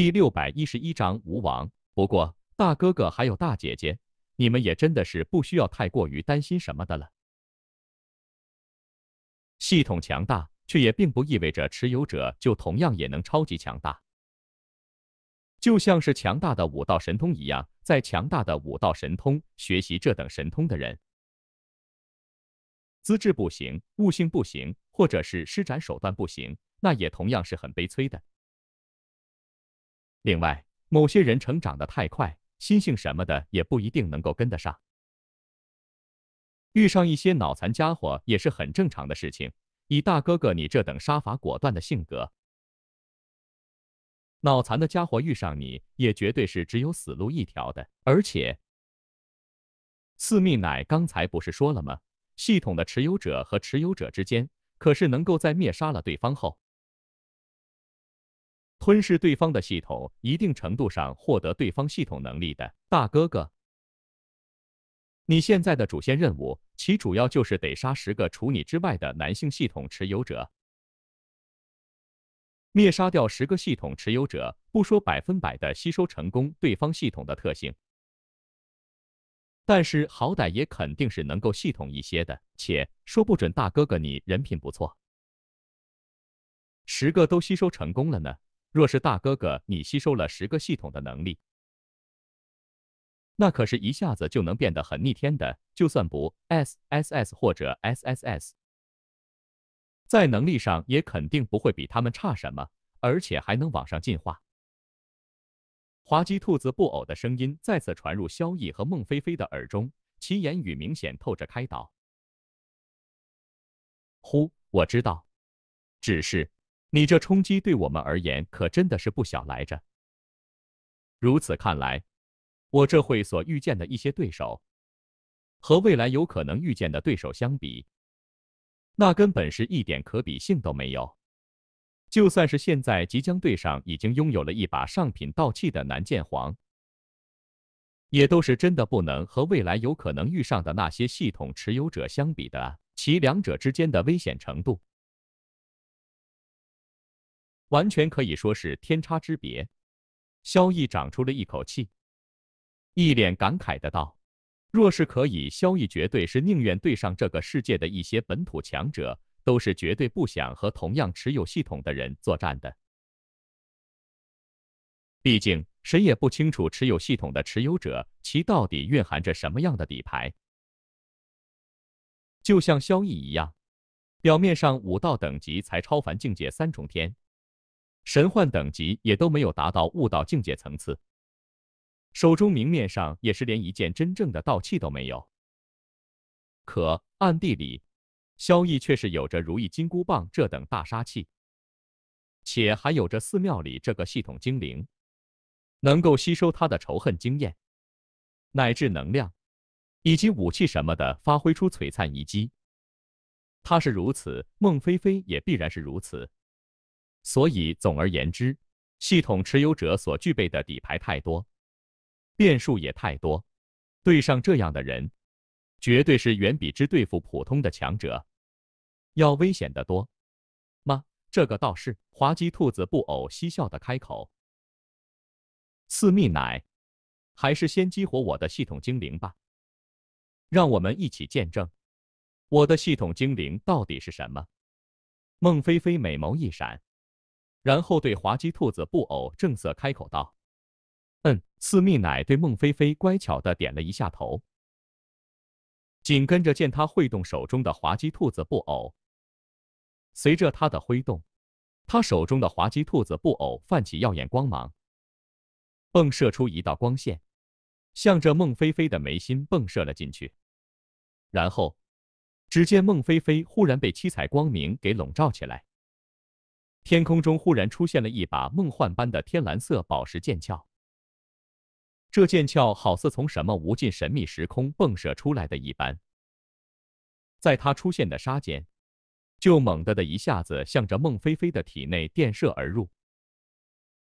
第六百一十一章吴王。不过，大哥哥还有大姐姐，你们也真的是不需要太过于担心什么的了。系统强大，却也并不意味着持有者就同样也能超级强大。就像是强大的武道神通一样，在强大的武道神通学习这等神通的人，资质不行，悟性不行，或者是施展手段不行，那也同样是很悲催的。另外，某些人成长得太快，心性什么的也不一定能够跟得上。遇上一些脑残家伙也是很正常的事情。以大哥哥你这等杀伐果断的性格，脑残的家伙遇上你也绝对是只有死路一条的。而且，四密奶刚才不是说了吗？系统的持有者和持有者之间可是能够在灭杀了对方后。吞噬对方的系统，一定程度上获得对方系统能力的大哥哥。你现在的主线任务，其主要就是得杀十个除你之外的男性系统持有者。灭杀掉十个系统持有者，不说百分百的吸收成功对方系统的特性，但是好歹也肯定是能够系统一些的。且说不准大哥哥你人品不错，十个都吸收成功了呢。若是大哥哥，你吸收了十个系统的能力，那可是一下子就能变得很逆天的。就算不 S S S 或者 S S S，在能力上也肯定不会比他们差什么，而且还能往上进化。滑稽兔子布偶的声音再次传入萧逸和孟菲菲的耳中，其言语明显透着开导。呼，我知道，只是。你这冲击对我们而言可真的是不小来着。如此看来，我这会所遇见的一些对手，和未来有可能遇见的对手相比，那根本是一点可比性都没有。就算是现在即将对上已经拥有了一把上品道器的南剑皇，也都是真的不能和未来有可能遇上的那些系统持有者相比的其两者之间的危险程度。完全可以说是天差之别。萧毅长出了一口气，一脸感慨的道：“若是可以，萧毅绝对是宁愿对上这个世界的一些本土强者，都是绝对不想和同样持有系统的人作战的。毕竟，谁也不清楚持有系统的持有者，其到底蕴含着什么样的底牌。就像萧毅一样，表面上武道等级才超凡境界三重天。”神幻等级也都没有达到悟道境界层次，手中明面上也是连一件真正的道器都没有。可暗地里，萧逸却是有着如意金箍棒这等大杀器，且还有着寺庙里这个系统精灵，能够吸收他的仇恨经验、乃至能量，以及武器什么的，发挥出璀璨一击。他是如此，孟菲菲也必然是如此。所以，总而言之，系统持有者所具备的底牌太多，变数也太多，对上这样的人，绝对是远比之对付普通的强者要危险得多吗？这个倒是，滑稽兔子布偶嬉笑的开口：“次蜜奶，还是先激活我的系统精灵吧，让我们一起见证我的系统精灵到底是什么。”孟菲菲美眸一闪。然后对滑稽兔子布偶正色开口道：“嗯。”四密奶对孟菲菲乖巧的点了一下头，紧跟着见她挥动手中的滑稽兔子布偶，随着她的挥动，她手中的滑稽兔子布偶泛起耀眼光芒，迸射出一道光线，向着孟菲菲的眉心迸射了进去。然后，只见孟菲菲忽然被七彩光明给笼罩起来。天空中忽然出现了一把梦幻般的天蓝色宝石剑鞘，这剑鞘好似从什么无尽神秘时空迸射出来的一般。在它出现的刹间，就猛地的一下子向着孟菲菲的体内电射而入。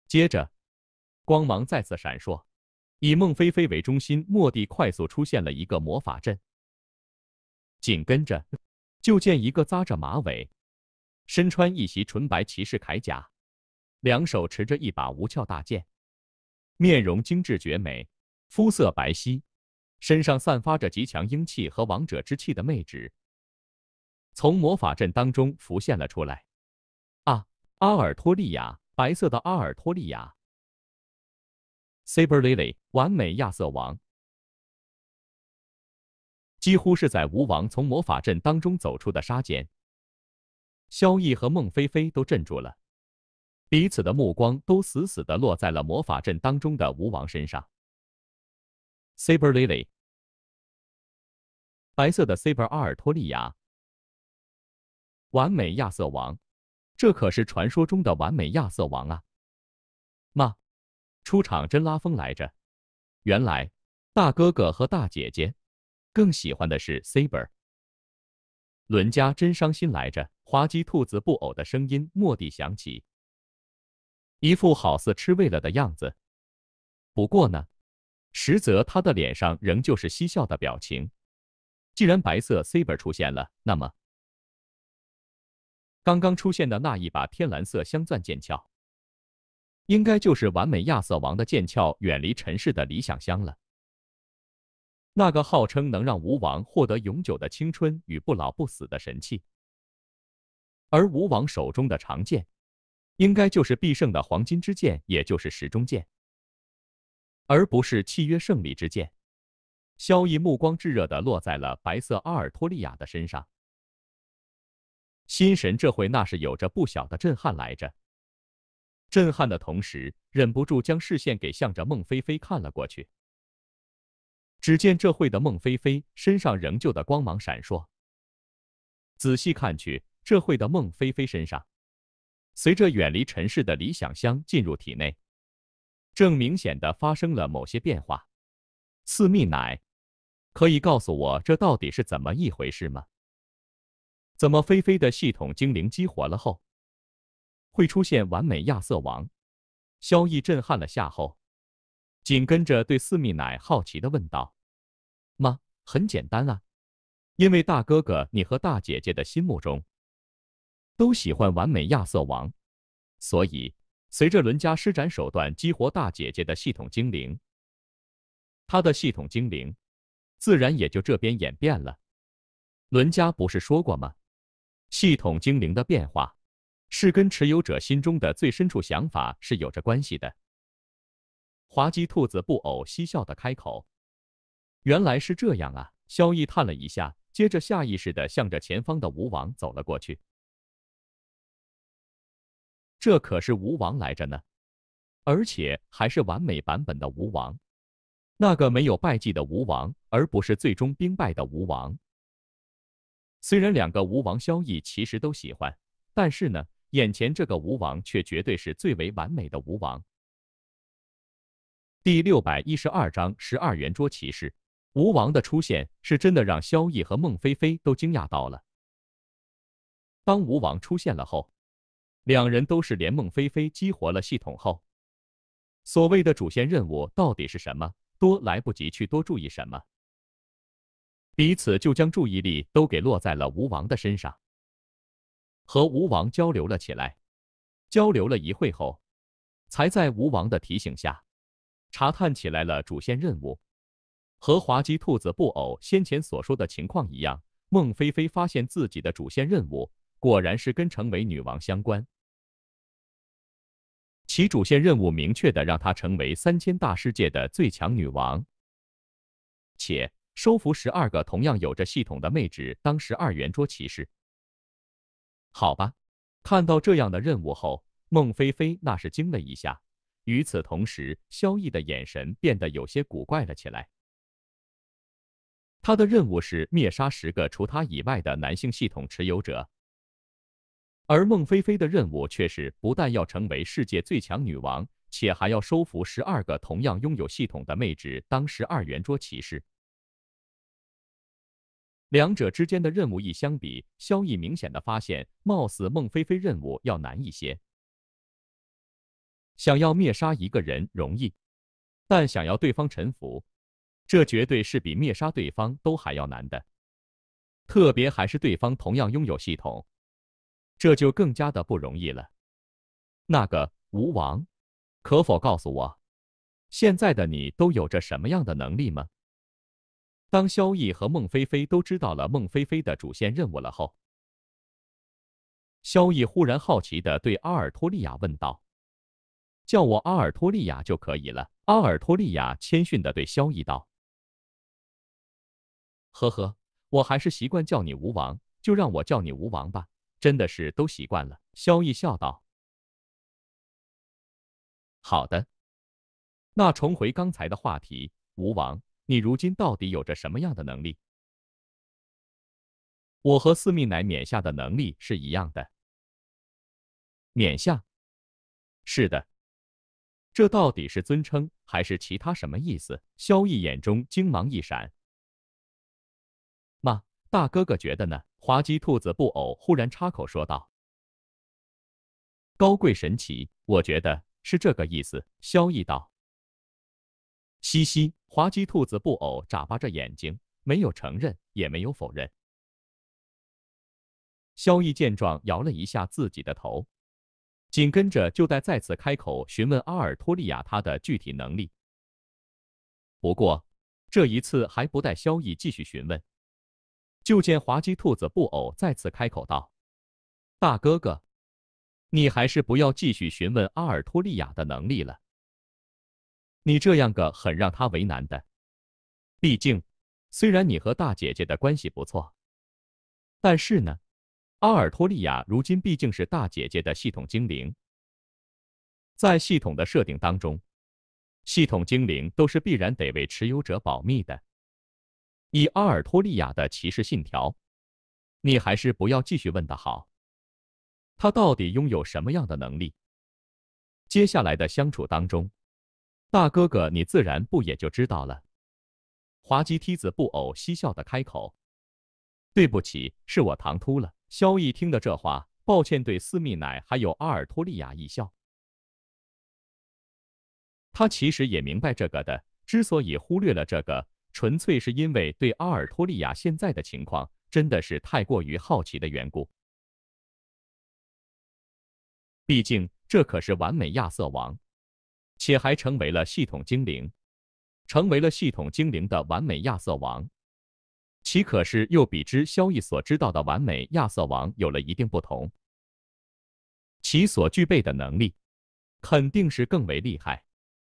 接着，光芒再次闪烁，以孟菲菲为中心，蓦地快速出现了一个魔法阵。紧跟着，就见一个扎着马尾。身穿一袭纯白骑士铠甲，两手持着一把无鞘大剑，面容精致绝美，肤色白皙，身上散发着极强英气和王者之气的妹纸，从魔法阵当中浮现了出来。啊，阿尔托利亚，白色的阿尔托利亚，Saber Lily，完美亚瑟王，几乎是在吴王从魔法阵当中走出的刹那。萧逸和孟菲菲都镇住了，彼此的目光都死死地落在了魔法阵当中的吴王身上。Saber Lily，白色的 Saber 阿尔托利亚，完美亚瑟王，这可是传说中的完美亚瑟王啊！妈，出场真拉风来着。原来，大哥哥和大姐姐更喜欢的是 Saber。伦家真伤心来着。滑稽兔子布偶的声音蓦地响起，一副好似吃味了的样子。不过呢，实则他的脸上仍旧是嬉笑的表情。既然白色 saber 出现了，那么刚刚出现的那一把天蓝色镶钻剑鞘，应该就是完美亚瑟王的剑鞘，远离尘世的理想箱了。那个号称能让吴王获得永久的青春与不老不死的神器。而吴王手中的长剑，应该就是必胜的黄金之剑，也就是时中剑，而不是契约胜利之剑。萧逸目光炙热的落在了白色阿尔托利亚的身上，心神这会那是有着不小的震撼来着。震撼的同时，忍不住将视线给向着孟菲菲看了过去。只见这会的孟菲菲身上仍旧的光芒闪烁，仔细看去。这会的孟菲菲身上，随着远离尘世的理想香进入体内，正明显的发生了某些变化。四蜜奶，可以告诉我这到底是怎么一回事吗？怎么菲菲的系统精灵激活了后，会出现完美亚瑟王？萧逸震撼了下后，紧跟着对四蜜奶好奇的问道：“妈，很简单啊，因为大哥哥你和大姐姐的心目中。”都喜欢完美亚瑟王，所以随着伦家施展手段激活大姐姐的系统精灵，他的系统精灵自然也就这边演变了。伦家不是说过吗？系统精灵的变化是跟持有者心中的最深处想法是有着关系的。滑稽兔子布偶嬉笑的开口：“原来是这样啊！”萧逸叹了一下，接着下意识的向着前方的吴王走了过去。这可是吴王来着呢，而且还是完美版本的吴王，那个没有败绩的吴王，而不是最终兵败的吴王。虽然两个吴王萧逸其实都喜欢，但是呢，眼前这个吴王却绝对是最为完美的吴王。第六百一十二章十二圆桌骑士，吴王的出现是真的让萧逸和孟菲菲都惊讶到了。当吴王出现了后。两人都是连孟菲菲激活了系统后，所谓的主线任务到底是什么，多来不及去多注意什么，彼此就将注意力都给落在了吴王的身上，和吴王交流了起来。交流了一会后，才在吴王的提醒下，查探起来了主线任务。和滑稽兔子布偶先前所说的情况一样，孟菲菲发现自己的主线任务果然是跟成为女王相关。其主线任务明确的让她成为三千大世界的最强女王，且收服十二个同样有着系统的妹纸当十二圆桌骑士。好吧，看到这样的任务后，孟菲菲那是惊了一下。与此同时，萧逸的眼神变得有些古怪了起来。他的任务是灭杀十个除他以外的男性系统持有者。而孟菲菲的任务却是，不但要成为世界最强女王，且还要收服十二个同样拥有系统的妹纸，当十二圆桌骑士。两者之间的任务一相比，萧逸明显的发现，貌似孟菲菲任务要难一些。想要灭杀一个人容易，但想要对方臣服，这绝对是比灭杀对方都还要难的，特别还是对方同样拥有系统。这就更加的不容易了。那个吴王，可否告诉我，现在的你都有着什么样的能力吗？当萧逸和孟菲菲都知道了孟菲菲的主线任务了后，萧逸忽然好奇的对阿尔托利亚问道：“叫我阿尔托利亚就可以了。”阿尔托利亚谦逊的对萧逸道：“呵呵，我还是习惯叫你吴王，就让我叫你吴王吧。”真的是都习惯了。萧逸笑道：“好的，那重回刚才的话题，吴王，你如今到底有着什么样的能力？”我和四命乃冕下的能力是一样的。冕下？是的。这到底是尊称还是其他什么意思？萧逸眼中精芒一闪。大哥哥觉得呢？滑稽兔子布偶忽然插口说道：“高贵神奇，我觉得是这个意思。”萧逸道：“嘻嘻。”滑稽兔子布偶眨巴着眼睛，没有承认，也没有否认。萧逸见状，摇了一下自己的头，紧跟着就待再次开口询问阿尔托利亚他的具体能力。不过这一次还不带萧逸继续询问。就见滑稽兔子布偶再次开口道：“大哥哥，你还是不要继续询问阿尔托利亚的能力了。你这样个很让他为难的。毕竟，虽然你和大姐姐的关系不错，但是呢，阿尔托利亚如今毕竟是大姐姐的系统精灵，在系统的设定当中，系统精灵都是必然得为持有者保密的。”以阿尔托利亚的骑士信条，你还是不要继续问的好。他到底拥有什么样的能力？接下来的相处当中，大哥哥，你自然不也就知道了。滑稽梯子布偶嬉笑的开口：“对不起，是我唐突了。”萧逸听的这话，抱歉对斯密乃还有阿尔托利亚一笑。他其实也明白这个的，之所以忽略了这个。纯粹是因为对阿尔托利亚现在的情况真的是太过于好奇的缘故。毕竟，这可是完美亚瑟王，且还成为了系统精灵，成为了系统精灵的完美亚瑟王。其可是又比之萧逸所知道的完美亚瑟王有了一定不同，其所具备的能力肯定是更为厉害。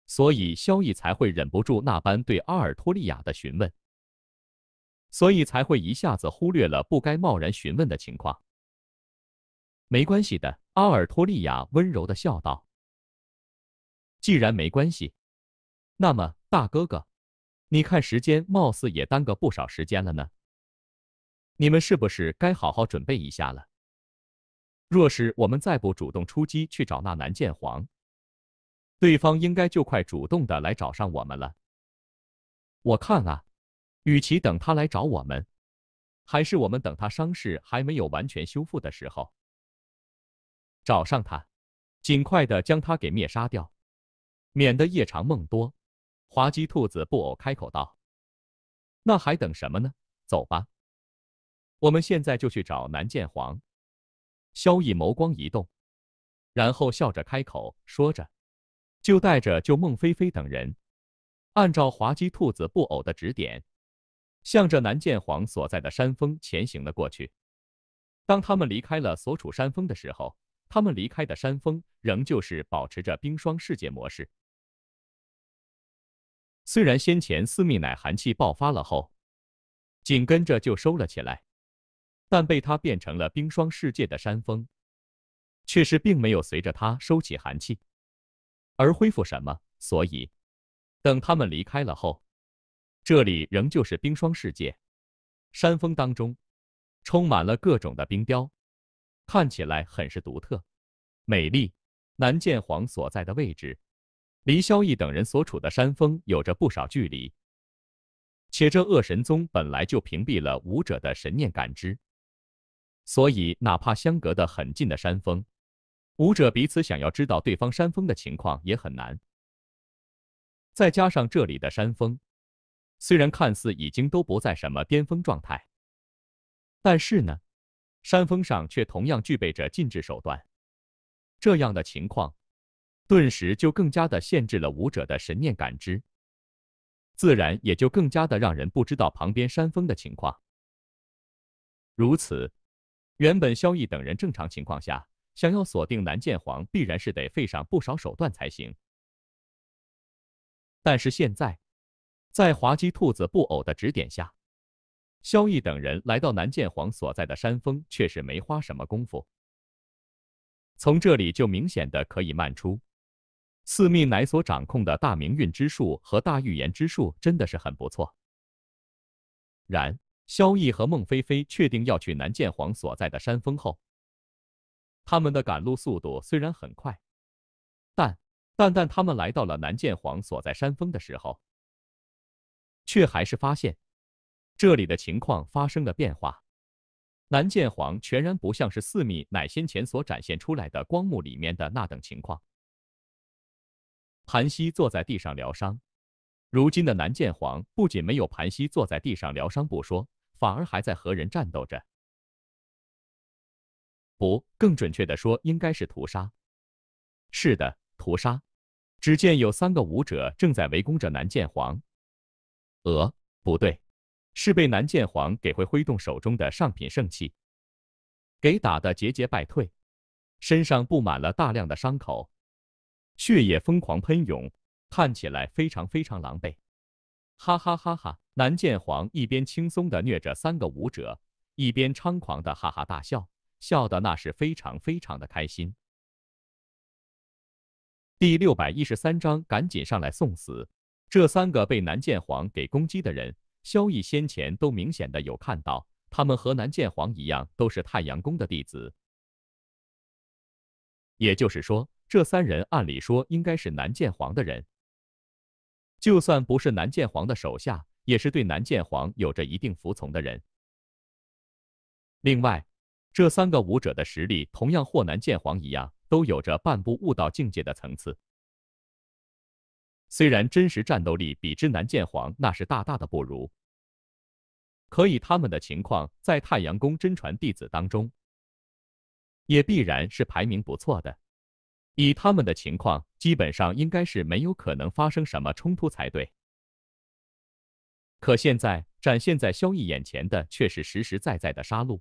所以萧逸才会忍不住那般对阿尔托利亚的询问，所以才会一下子忽略了不该贸然询问的情况。没关系的，阿尔托利亚温柔的笑道：“既然没关系，那么大哥哥，你看时间貌似也耽搁不少时间了呢，你们是不是该好好准备一下了？若是我们再不主动出击去找那南剑皇。”对方应该就快主动的来找上我们了。我看啊，与其等他来找我们，还是我们等他伤势还没有完全修复的时候，找上他，尽快的将他给灭杀掉，免得夜长梦多。滑稽兔子布偶开口道：“那还等什么呢？走吧，我们现在就去找南剑皇。”萧逸眸光一动，然后笑着开口说着。就带着救孟菲菲等人，按照滑稽兔子布偶的指点，向着南剑皇所在的山峰前行了过去。当他们离开了所处山峰的时候，他们离开的山峰仍旧是保持着冰霜世界模式。虽然先前四密乃寒气爆发了后，紧跟着就收了起来，但被他变成了冰霜世界的山峰，却是并没有随着他收起寒气。而恢复什么？所以，等他们离开了后，这里仍旧是冰霜世界，山峰当中充满了各种的冰雕，看起来很是独特、美丽。南剑皇所在的位置，离萧逸等人所处的山峰有着不少距离，且这恶神宗本来就屏蔽了武者的神念感知，所以哪怕相隔的很近的山峰。舞者彼此想要知道对方山峰的情况也很难，再加上这里的山峰，虽然看似已经都不在什么巅峰状态，但是呢，山峰上却同样具备着禁制手段，这样的情况，顿时就更加的限制了舞者的神念感知，自然也就更加的让人不知道旁边山峰的情况。如此，原本萧逸等人正常情况下。想要锁定南剑皇，必然是得费上不少手段才行。但是现在，在滑稽兔子布偶的指点下，萧毅等人来到南剑皇所在的山峰，却是没花什么功夫。从这里就明显的可以看出，四命乃所掌控的大明运之术和大预言之术真的是很不错。然，萧毅和孟菲菲确定要去南剑皇所在的山峰后。他们的赶路速度虽然很快，但但但他们来到了南剑皇所在山峰的时候，却还是发现这里的情况发生了变化。南剑皇全然不像是四米乃先前所展现出来的光幕里面的那等情况。盘膝坐在地上疗伤，如今的南剑皇不仅没有盘膝坐在地上疗伤不说，反而还在和人战斗着。不，更准确的说，应该是屠杀。是的，屠杀。只见有三个武者正在围攻着南剑皇。呃，不对，是被南剑皇给会挥动手中的上品圣器，给打得节节败退，身上布满了大量的伤口，血液疯狂喷涌，看起来非常非常狼狈。哈哈哈哈！南剑皇一边轻松的虐着三个武者，一边猖狂的哈哈大笑。笑的那是非常非常的开心。第六百一十三章，赶紧上来送死！这三个被南剑皇给攻击的人，萧逸先前都明显的有看到，他们和南剑皇一样，都是太阳宫的弟子。也就是说，这三人按理说应该是南剑皇的人。就算不是南剑皇的手下，也是对南剑皇有着一定服从的人。另外。这三个武者的实力，同样或南剑皇一样，都有着半步悟道境界的层次。虽然真实战斗力比之南剑皇那是大大的不如，可以他们的情况在太阳宫真传弟子当中，也必然是排名不错的。以他们的情况，基本上应该是没有可能发生什么冲突才对。可现在展现在萧逸眼前的，却是实实在在的杀戮。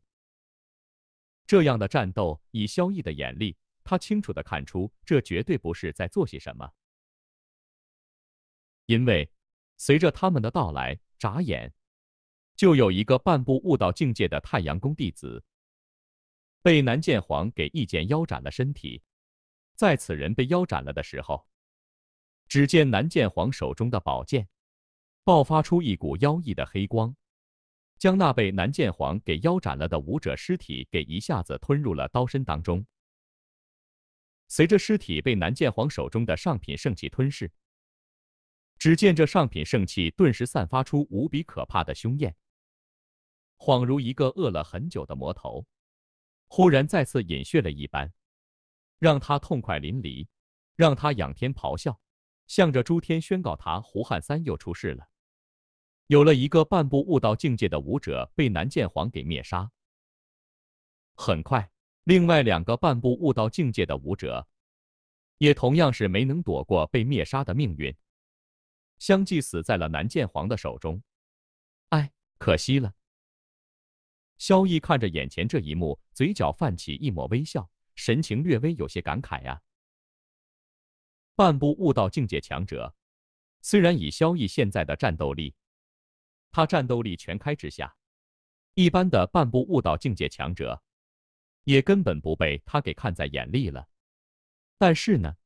这样的战斗，以萧逸的眼力，他清楚的看出，这绝对不是在做些什么。因为随着他们的到来，眨眼就有一个半步悟道境界的太阳宫弟子，被南剑皇给一剑腰斩了身体。在此人被腰斩了的时候，只见南剑皇手中的宝剑，爆发出一股妖异的黑光。将那被南剑皇给腰斩了的武者尸体给一下子吞入了刀身当中。随着尸体被南剑皇手中的上品圣器吞噬，只见这上品圣器顿时散发出无比可怕的凶焰，恍如一个饿了很久的魔头，忽然再次饮血了一般，让他痛快淋漓，让他仰天咆哮，向着诸天宣告他胡汉三又出事了。有了一个半步悟道境界的武者被南剑皇给灭杀。很快，另外两个半步悟道境界的武者，也同样是没能躲过被灭杀的命运，相继死在了南剑皇的手中。哎，可惜了。萧逸看着眼前这一幕，嘴角泛起一抹微笑，神情略微有些感慨啊。半步悟道境界强者，虽然以萧逸现在的战斗力，他战斗力全开之下，一般的半步悟道境界强者，也根本不被他给看在眼里了。但是呢，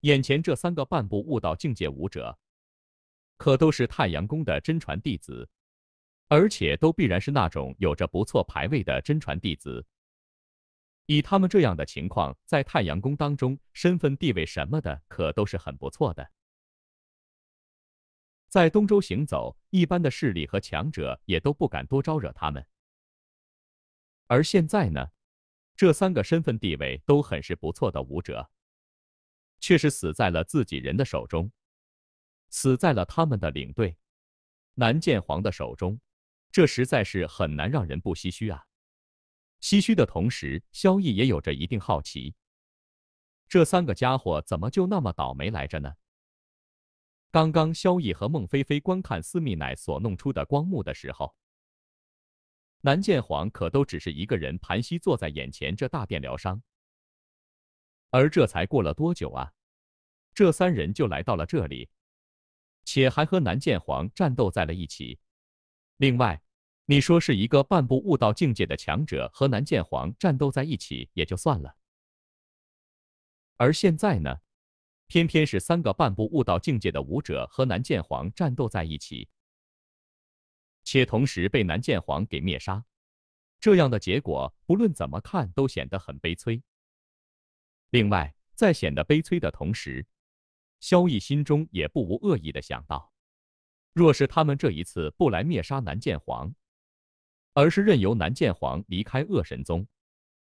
眼前这三个半步悟道境界武者，可都是太阳宫的真传弟子，而且都必然是那种有着不错排位的真传弟子。以他们这样的情况，在太阳宫当中，身份地位什么的，可都是很不错的。在东周行走，一般的势力和强者也都不敢多招惹他们。而现在呢，这三个身份地位都很是不错的武者，却是死在了自己人的手中，死在了他们的领队南剑皇的手中。这实在是很难让人不唏嘘啊！唏嘘的同时，萧逸也有着一定好奇：这三个家伙怎么就那么倒霉来着呢？刚刚萧逸和孟菲菲观看司密乃所弄出的光幕的时候，南剑皇可都只是一个人盘膝坐在眼前这大殿疗伤。而这才过了多久啊？这三人就来到了这里，且还和南剑皇战斗在了一起。另外，你说是一个半步悟道境界的强者和南剑皇战斗在一起也就算了，而现在呢？偏偏是三个半步悟道境界的武者和南剑皇战斗在一起，且同时被南剑皇给灭杀，这样的结果不论怎么看都显得很悲催。另外，在显得悲催的同时，萧逸心中也不无恶意的想到：若是他们这一次不来灭杀南剑皇，而是任由南剑皇离开恶神宗，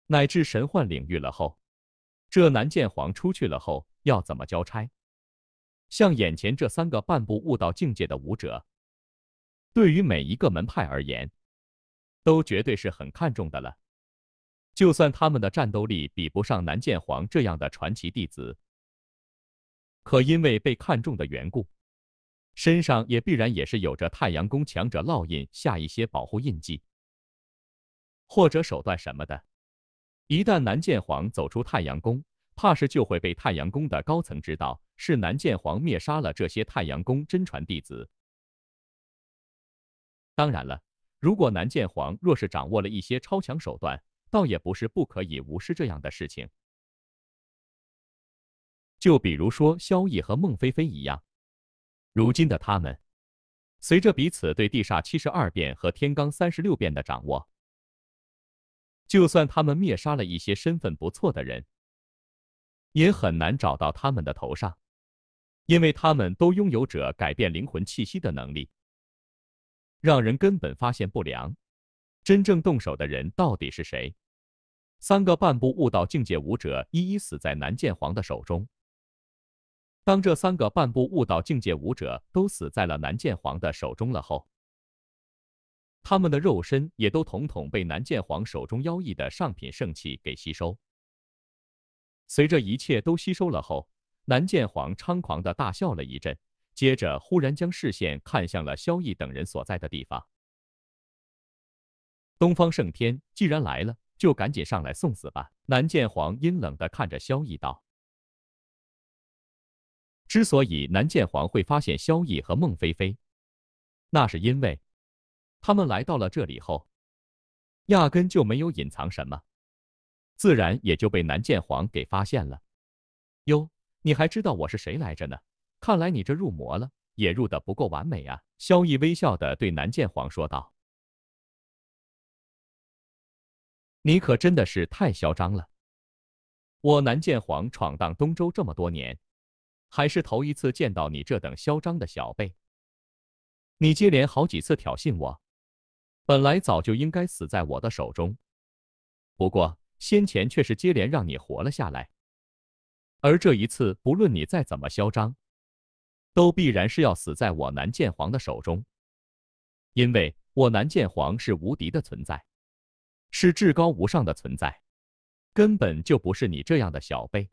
乃至神幻领域了后，这南剑皇出去了后。要怎么交差？像眼前这三个半步悟道境界的武者，对于每一个门派而言，都绝对是很看重的了。就算他们的战斗力比不上南剑皇这样的传奇弟子，可因为被看中的缘故，身上也必然也是有着太阳宫强者烙印下一些保护印记，或者手段什么的。一旦南剑皇走出太阳宫，怕是就会被太阳宫的高层知道，是南剑皇灭杀了这些太阳宫真传弟子。当然了，如果南剑皇若是掌握了一些超强手段，倒也不是不可以无视这样的事情。就比如说萧逸和孟菲菲一样，如今的他们，随着彼此对地煞七十二变和天罡三十六变的掌握，就算他们灭杀了一些身份不错的人。也很难找到他们的头上，因为他们都拥有者改变灵魂气息的能力，让人根本发现不良。真正动手的人到底是谁？三个半步悟道境界武者一一死在南剑皇的手中。当这三个半步悟道境界武者都死在了南剑皇的手中了后，他们的肉身也都统统被南剑皇手中妖异的上品圣器给吸收。随着一切都吸收了后，南剑皇猖狂的大笑了一阵，接着忽然将视线看向了萧逸等人所在的地方。东方胜天，既然来了，就赶紧上来送死吧！南剑皇阴冷的看着萧逸道：“之所以南剑皇会发现萧逸和孟菲菲，那是因为他们来到了这里后，压根就没有隐藏什么。”自然也就被南剑皇给发现了。哟，你还知道我是谁来着呢？看来你这入魔了，也入得不够完美啊！萧逸微笑的对南剑皇说道：“你可真的是太嚣张了！我南剑皇闯荡东周这么多年，还是头一次见到你这等嚣张的小辈。你接连好几次挑衅我，本来早就应该死在我的手中，不过……”先前却是接连让你活了下来，而这一次，不论你再怎么嚣张，都必然是要死在我南剑皇的手中，因为我南剑皇是无敌的存在，是至高无上的存在，根本就不是你这样的小辈，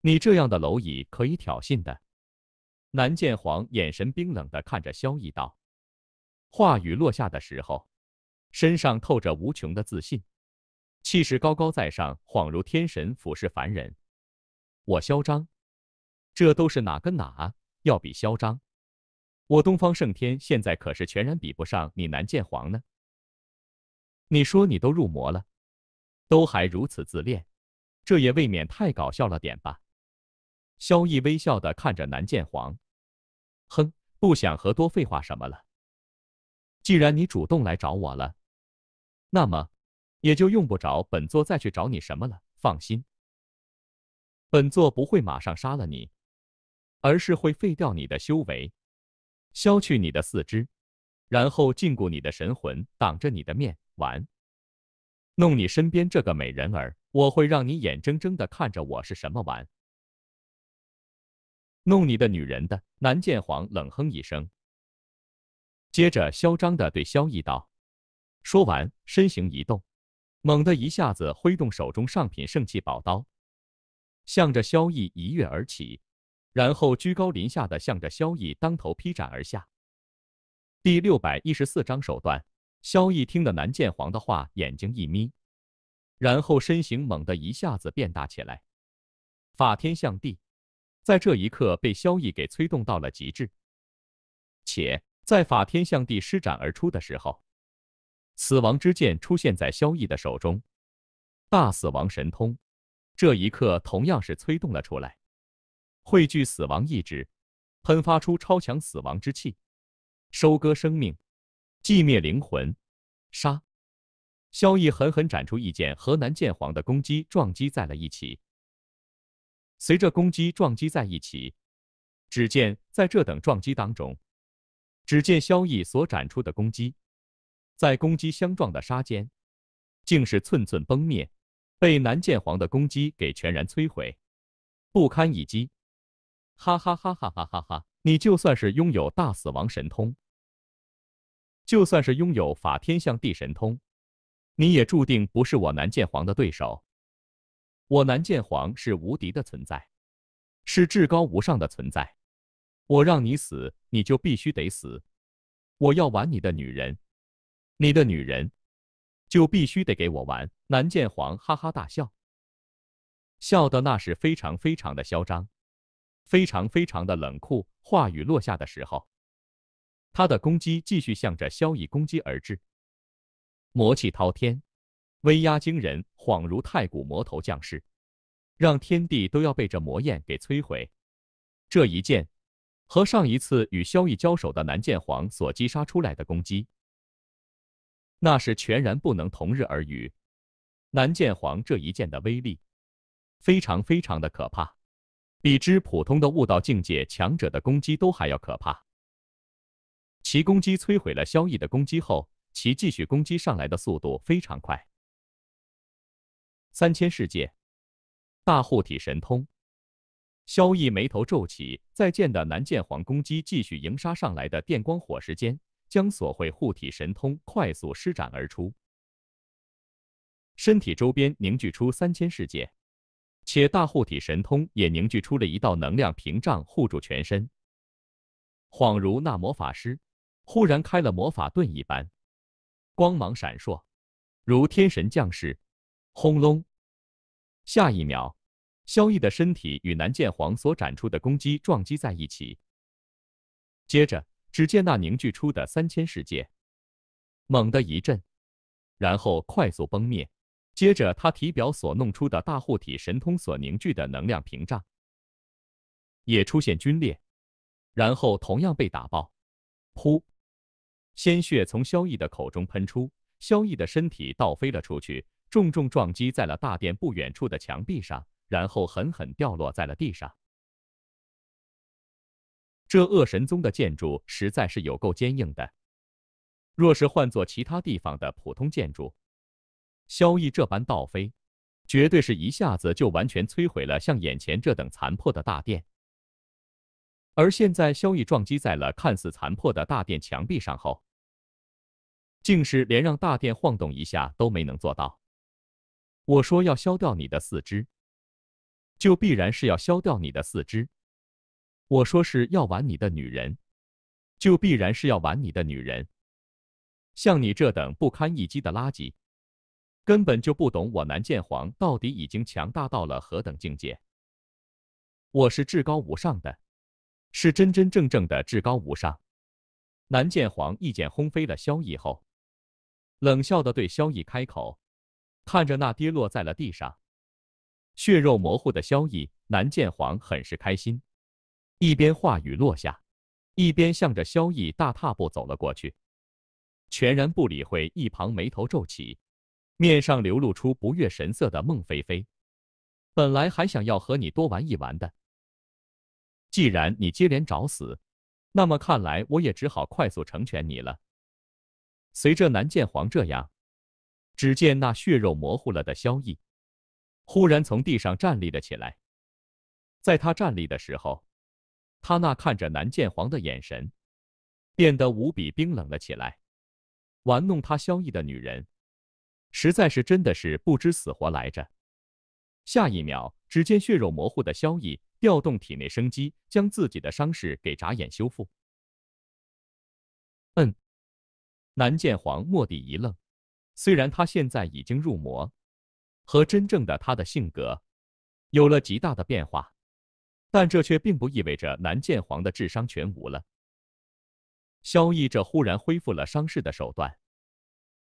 你这样的蝼蚁可以挑衅的。南剑皇眼神冰冷的看着萧逸道，话语落下的时候，身上透着无穷的自信。气势高高在上，恍如天神俯视凡人。我嚣张，这都是哪跟哪啊？要比嚣张，我东方圣天现在可是全然比不上你南剑皇呢。你说你都入魔了，都还如此自恋，这也未免太搞笑了点吧？萧逸微笑的看着南剑皇，哼，不想和多废话什么了。既然你主动来找我了，那么。也就用不着本座再去找你什么了。放心，本座不会马上杀了你，而是会废掉你的修为，削去你的四肢，然后禁锢你的神魂，挡着你的面玩弄你身边这个美人儿。我会让你眼睁睁的看着我是什么玩弄你的女人的。南剑皇冷哼一声，接着嚣张的对萧逸道：“说完，身形一动。”猛地一下子挥动手中上品圣器宝刀，向着萧逸一跃而起，然后居高临下的向着萧逸当头劈斩而下。第六百一十四章手段。萧逸听了南剑皇的话，眼睛一眯，然后身形猛地一下子变大起来，法天象地，在这一刻被萧逸给催动到了极致，且在法天象地施展而出的时候。死亡之剑出现在萧逸的手中，大死亡神通，这一刻同样是催动了出来，汇聚死亡意志，喷发出超强死亡之气，收割生命，寂灭灵魂，杀！萧逸狠狠斩出一剑，和南剑皇的攻击撞击在了一起。随着攻击撞击在一起，只见在这等撞击当中，只见萧逸所展出的攻击。在攻击相撞的沙间，竟是寸寸崩灭，被南剑皇的攻击给全然摧毁，不堪一击。哈哈哈哈哈哈哈！你就算是拥有大死亡神通，就算是拥有法天象地神通，你也注定不是我南剑皇的对手。我南剑皇是无敌的存在，是至高无上的存在。我让你死，你就必须得死。我要玩你的女人。你的女人就必须得给我玩！南剑皇哈哈大笑，笑的那是非常非常的嚣张，非常非常的冷酷。话语落下的时候，他的攻击继续向着萧逸攻击而至，魔气滔天，威压惊人，恍如太古魔头降世，让天地都要被这魔焰给摧毁。这一剑，和上一次与萧逸交手的南剑皇所击杀出来的攻击。那是全然不能同日而语，南剑皇这一剑的威力非常非常的可怕，比之普通的悟道境界强者的攻击都还要可怕。其攻击摧毁了萧逸的攻击后，其继续攻击上来的速度非常快。三千世界大护体神通，萧逸眉头皱起，在见的南剑皇攻击继续迎杀上来的电光火石间。将所会护体神通快速施展而出，身体周边凝聚出三千世界，且大护体神通也凝聚出了一道能量屏障护住全身，恍如那魔法师忽然开了魔法盾一般，光芒闪烁，如天神降世。轰隆！下一秒，萧逸的身体与南剑皇所展出的攻击撞击在一起，接着。只见那凝聚出的三千世界，猛的一震，然后快速崩灭。接着，他体表所弄出的大护体神通所凝聚的能量屏障，也出现龟裂，然后同样被打爆。噗！鲜血从萧逸的口中喷出，萧逸的身体倒飞了出去，重重撞击在了大殿不远处的墙壁上，然后狠狠掉落在了地上。这恶神宗的建筑实在是有够坚硬的，若是换做其他地方的普通建筑，萧逸这般倒飞，绝对是一下子就完全摧毁了像眼前这等残破的大殿。而现在萧逸撞击在了看似残破的大殿墙壁上后，竟是连让大殿晃动一下都没能做到。我说要削掉你的四肢，就必然是要削掉你的四肢。我说是要玩你的女人，就必然是要玩你的女人。像你这等不堪一击的垃圾，根本就不懂我南剑皇到底已经强大到了何等境界。我是至高无上的，是真真正正的至高无上。南剑皇一剑轰飞了萧逸后，冷笑的对萧逸开口，看着那跌落在了地上、血肉模糊的萧逸，南剑皇很是开心。一边话语落下，一边向着萧逸大踏步走了过去，全然不理会一旁眉头皱起、面上流露出不悦神色的孟菲菲。本来还想要和你多玩一玩的，既然你接连找死，那么看来我也只好快速成全你了。随着南剑皇这样，只见那血肉模糊了的萧逸，忽然从地上站立了起来。在他站立的时候。他那看着南剑皇的眼神，变得无比冰冷了起来。玩弄他萧逸的女人，实在是真的是不知死活来着。下一秒，只见血肉模糊的萧逸调动体内生机，将自己的伤势给眨眼修复。嗯，南剑皇蓦地一愣，虽然他现在已经入魔，和真正的他的性格有了极大的变化。但这却并不意味着南剑皇的智商全无了。萧逸这忽然恢复了伤势的手段，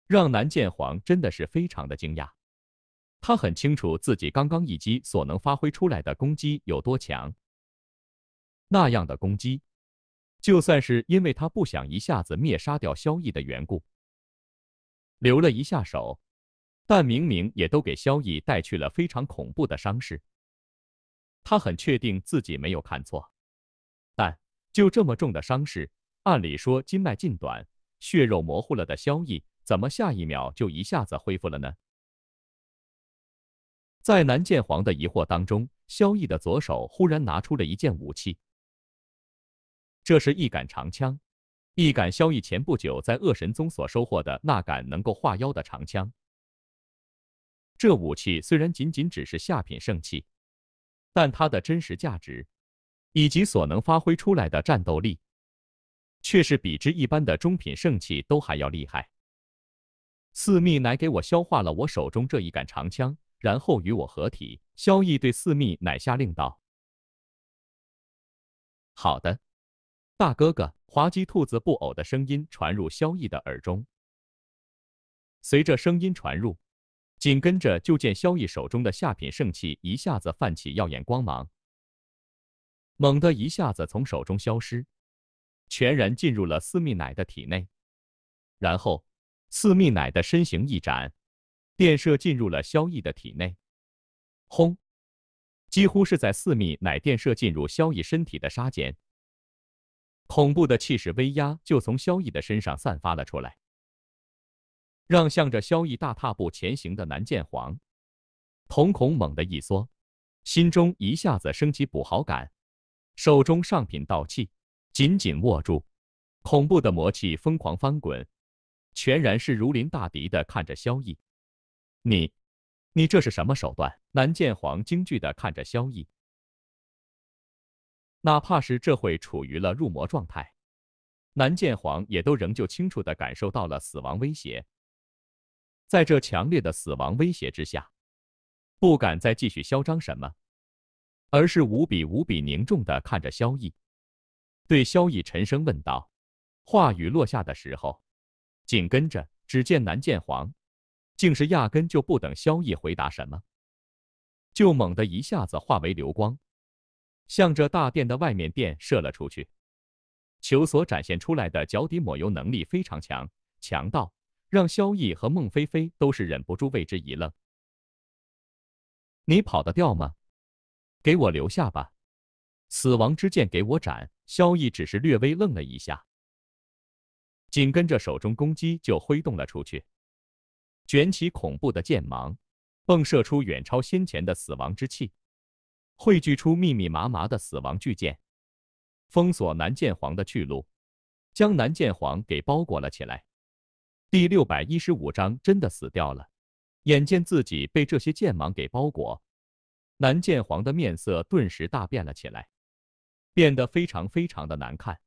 让南剑皇真的是非常的惊讶。他很清楚自己刚刚一击所能发挥出来的攻击有多强。那样的攻击，就算是因为他不想一下子灭杀掉萧逸的缘故，留了一下手，但明明也都给萧逸带去了非常恐怖的伤势。他很确定自己没有看错，但就这么重的伤势，按理说筋脉尽短、血肉模糊了的萧逸，怎么下一秒就一下子恢复了呢？在南剑皇的疑惑当中，萧逸的左手忽然拿出了一件武器，这是一杆长枪，一杆萧逸前不久在恶神宗所收获的那杆能够化妖的长枪。这武器虽然仅仅只是下品圣器。但它的真实价值，以及所能发挥出来的战斗力，却是比之一般的中品圣器都还要厉害。四密乃给我消化了我手中这一杆长枪，然后与我合体。萧逸对四密乃下令道：“好的，大哥哥。”滑稽兔子布偶的声音传入萧逸的耳中，随着声音传入。紧跟着，就见萧逸手中的下品圣器一下子泛起耀眼光芒，猛地一下子从手中消失，全然进入了四密奶的体内。然后，四密奶的身形一展，电射进入了萧逸的体内。轰！几乎是在四密奶电射进入萧逸身体的刹间，恐怖的气势威压就从萧逸的身上散发了出来。让向着萧逸大踏步前行的南剑皇，瞳孔猛地一缩，心中一下子升起不好感，手中上品道器紧紧握住，恐怖的魔气疯狂翻滚，全然是如临大敌的看着萧逸。你，你这是什么手段？南剑皇惊惧的看着萧逸，哪怕是这会处于了入魔状态，南剑皇也都仍旧清楚的感受到了死亡威胁。在这强烈的死亡威胁之下，不敢再继续嚣张什么，而是无比无比凝重的看着萧逸，对萧逸沉声问道。话语落下的时候，紧跟着，只见南剑皇，竟是压根就不等萧逸回答什么，就猛地一下子化为流光，向着大殿的外面殿射了出去。球所展现出来的脚底抹油能力非常强，强到。让萧逸和孟菲菲都是忍不住为之一愣。你跑得掉吗？给我留下吧！死亡之剑给我斩！萧逸只是略微愣了一下，紧跟着手中攻击就挥动了出去，卷起恐怖的剑芒，迸射出远超先前的死亡之气，汇聚出密密麻麻的死亡巨剑，封锁南剑皇的去路，将南剑皇给包裹了起来。第六百一十五章，真的死掉了。眼见自己被这些剑芒给包裹，南剑皇的面色顿时大变了起来，变得非常非常的难看，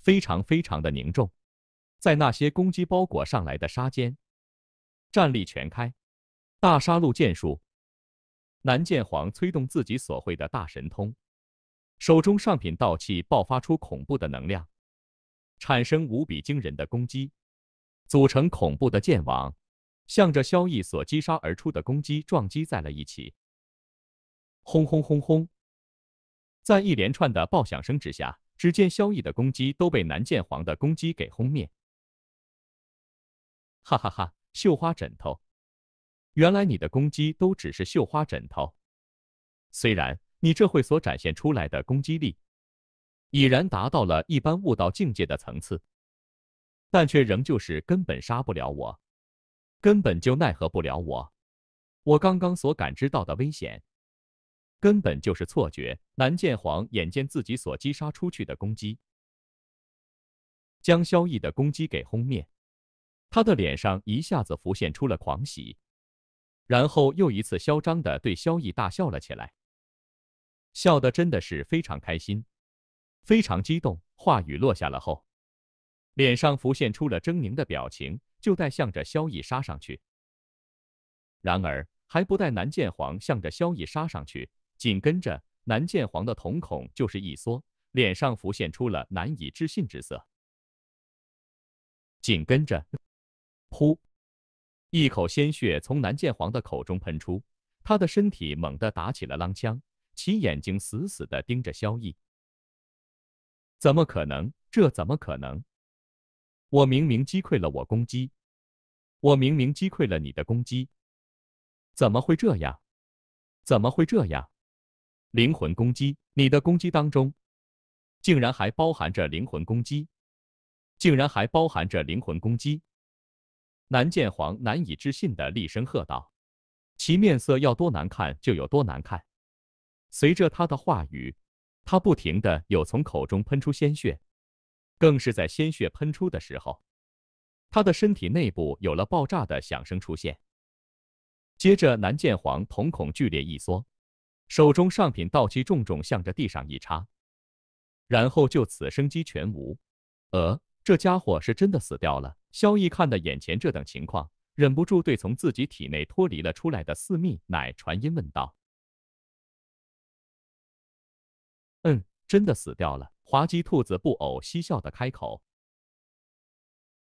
非常非常的凝重。在那些攻击包裹上来的杀间，战力全开，大杀戮剑术。南剑皇催动自己所会的大神通，手中上品道器爆发出恐怖的能量，产生无比惊人的攻击。组成恐怖的剑网，向着萧逸所击杀而出的攻击撞击在了一起。轰轰轰轰！在一连串的爆响声之下，只见萧逸的攻击都被南剑皇的攻击给轰灭。哈哈哈！绣花枕头，原来你的攻击都只是绣花枕头。虽然你这会所展现出来的攻击力，已然达到了一般悟道境界的层次。但却仍旧是根本杀不了我，根本就奈何不了我。我刚刚所感知到的危险，根本就是错觉。南剑皇眼见自己所击杀出去的攻击，将萧逸的攻击给轰灭，他的脸上一下子浮现出了狂喜，然后又一次嚣张的对萧逸大笑了起来，笑的真的是非常开心，非常激动。话语落下了后。脸上浮现出了狰狞的表情，就待向着萧逸杀上去。然而，还不待南剑皇向着萧逸杀上去，紧跟着南剑皇的瞳孔就是一缩，脸上浮现出了难以置信之色。紧跟着，噗，一口鲜血从南剑皇的口中喷出，他的身体猛地打起了浪枪，其眼睛死死的盯着萧逸。怎么可能？这怎么可能？我明明击溃了我攻击，我明明击溃了你的攻击，怎么会这样？怎么会这样？灵魂攻击！你的攻击当中竟然还包含着灵魂攻击，竟然还包含着灵魂攻击！南剑皇难以置信的厉声喝道，其面色要多难看就有多难看。随着他的话语，他不停的有从口中喷出鲜血。更是在鲜血喷出的时候，他的身体内部有了爆炸的响声出现。接着，南剑皇瞳孔剧烈一缩，手中上品道器重重向着地上一插，然后就此生机全无。呃，这家伙是真的死掉了。萧逸看的眼前这等情况，忍不住对从自己体内脱离了出来的四密乃传音问道：“嗯，真的死掉了。”滑稽兔子布偶嬉笑的开口：“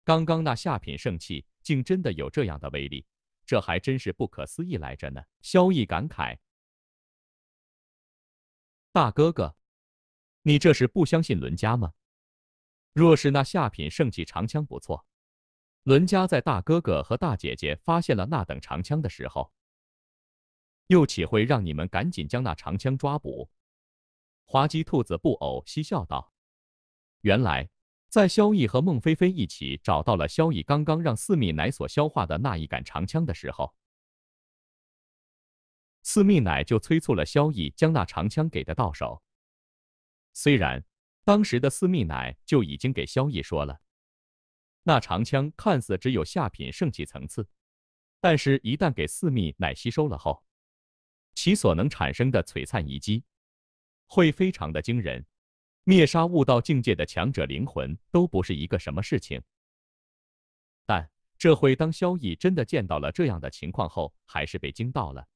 刚刚那下品圣器竟真的有这样的威力，这还真是不可思议来着呢。”萧逸感慨：“大哥哥，你这是不相信伦家吗？若是那下品圣器长枪不错，伦家在大哥哥和大姐姐发现了那等长枪的时候，又岂会让你们赶紧将那长枪抓捕？”滑稽兔子布偶嬉笑道：“原来，在萧逸和孟菲菲一起找到了萧逸刚刚让四蜜奶所消化的那一杆长枪的时候，四蜜奶就催促了萧逸将那长枪给的到手。虽然当时的四蜜奶就已经给萧逸说了，那长枪看似只有下品圣器层次，但是一旦给四蜜奶吸收了后，其所能产生的璀璨一击。”会非常的惊人，灭杀悟道境界的强者灵魂都不是一个什么事情。但这会，当萧逸真的见到了这样的情况后，还是被惊到了。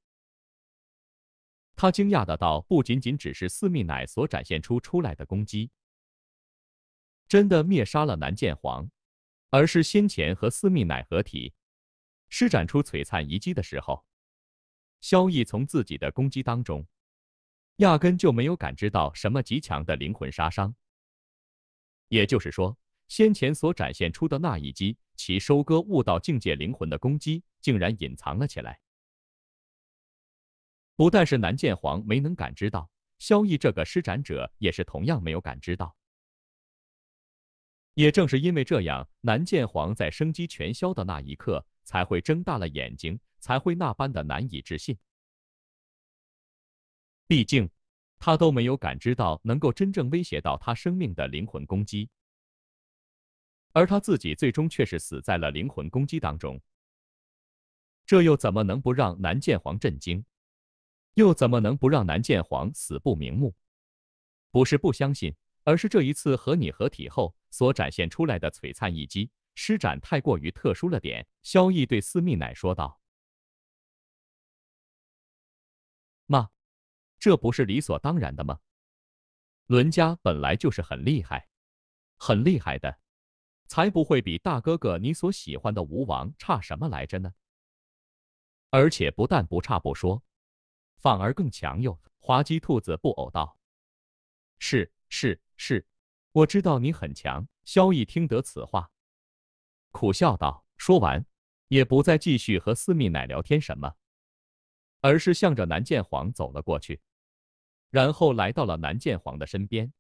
他惊讶的道：“不仅仅只是四蜜奶所展现出出来的攻击，真的灭杀了南剑皇，而是先前和四蜜奶合体，施展出璀璨一击的时候，萧逸从自己的攻击当中。”压根就没有感知到什么极强的灵魂杀伤，也就是说，先前所展现出的那一击，其收割悟道境界灵魂的攻击竟然隐藏了起来。不但是南剑皇没能感知到，萧逸这个施展者也是同样没有感知到。也正是因为这样，南剑皇在生机全消的那一刻才会睁大了眼睛，才会那般的难以置信。毕竟，他都没有感知到能够真正威胁到他生命的灵魂攻击，而他自己最终却是死在了灵魂攻击当中。这又怎么能不让南剑皇震惊？又怎么能不让南剑皇死不瞑目？不是不相信，而是这一次和你合体后所展现出来的璀璨一击施展太过于特殊了点。萧逸对司密乃说道。这不是理所当然的吗？伦家本来就是很厉害，很厉害的，才不会比大哥哥你所喜欢的吴王差什么来着呢？而且不但不差不说，反而更强哟！滑稽兔子布偶道：“是是是，我知道你很强。”萧逸听得此话，苦笑道，说完也不再继续和四蜜奶聊天什么，而是向着南剑皇走了过去。然后来到了南剑皇的身边，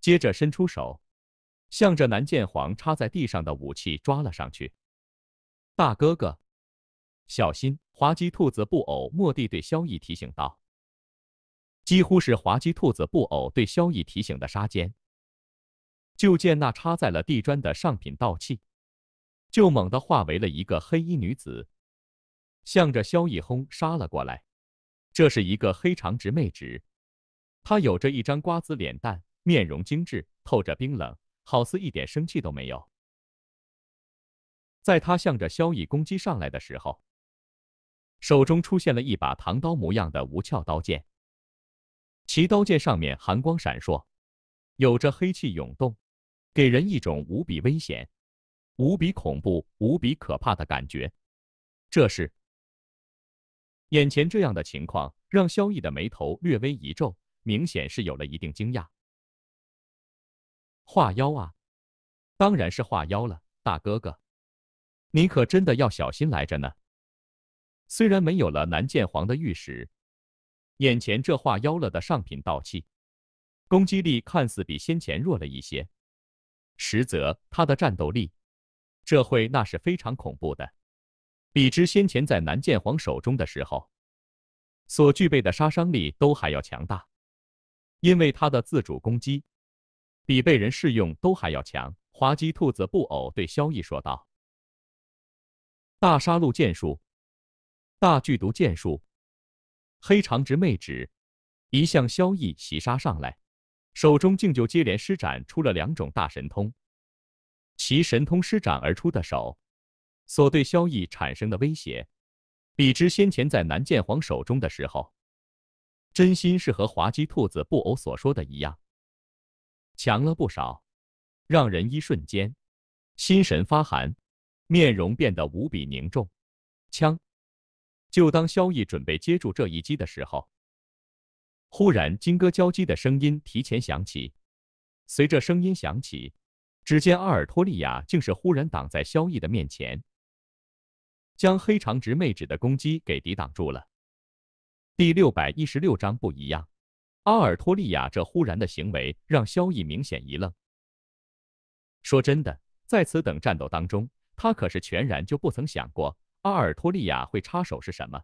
接着伸出手，向着南剑皇插在地上的武器抓了上去。大哥哥，小心！滑稽兔子布偶蓦地对萧逸提醒道。几乎是滑稽兔子布偶对萧逸提醒的杀间，就见那插在了地砖的上品道器，就猛地化为了一个黑衣女子，向着萧逸轰杀了过来。这是一个黑长直妹纸。他有着一张瓜子脸蛋，面容精致，透着冰冷，好似一点生气都没有。在他向着萧逸攻击上来的时候，手中出现了一把唐刀模样的无鞘刀剑，其刀剑上面寒光闪烁，有着黑气涌动，给人一种无比危险、无比恐怖、无比可怕的感觉。这是眼前这样的情况，让萧逸的眉头略微一皱。明显是有了一定惊讶。画妖啊，当然是画妖了，大哥哥，你可真的要小心来着呢。虽然没有了南剑皇的玉石，眼前这画妖了的上品道器，攻击力看似比先前弱了一些，实则他的战斗力，这会那是非常恐怖的，比之先前在南剑皇手中的时候，所具备的杀伤力都还要强大。因为他的自主攻击，比被人试用都还要强。滑稽兔子布偶对萧逸说道：“大杀戮剑术，大剧毒剑术，黑长直妹指，一向萧逸袭杀上来，手中竟就接连施展出了两种大神通。其神通施展而出的手，所对萧逸产生的威胁，比之先前在南剑皇手中的时候。”真心是和滑稽兔子布偶所说的一样，强了不少，让人一瞬间心神发寒，面容变得无比凝重。枪！就当萧逸准备接住这一击的时候，忽然金戈交击的声音提前响起。随着声音响起，只见阿尔托利亚竟是忽然挡在萧逸的面前，将黑长直妹纸的攻击给抵挡住了。第六百一十六章不一样。阿尔托利亚这忽然的行为让萧逸明显一愣。说真的，在此等战斗当中，他可是全然就不曾想过阿尔托利亚会插手是什么，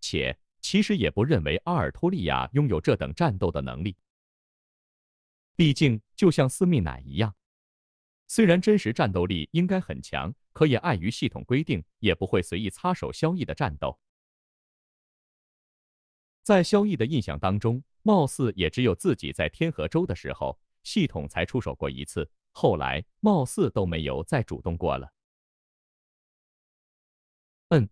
且其实也不认为阿尔托利亚拥有这等战斗的能力。毕竟，就像斯密奶一样，虽然真实战斗力应该很强，可也碍于系统规定，也不会随意插手萧逸的战斗。在萧毅的印象当中，貌似也只有自己在天河州的时候，系统才出手过一次，后来貌似都没有再主动过了。嗯，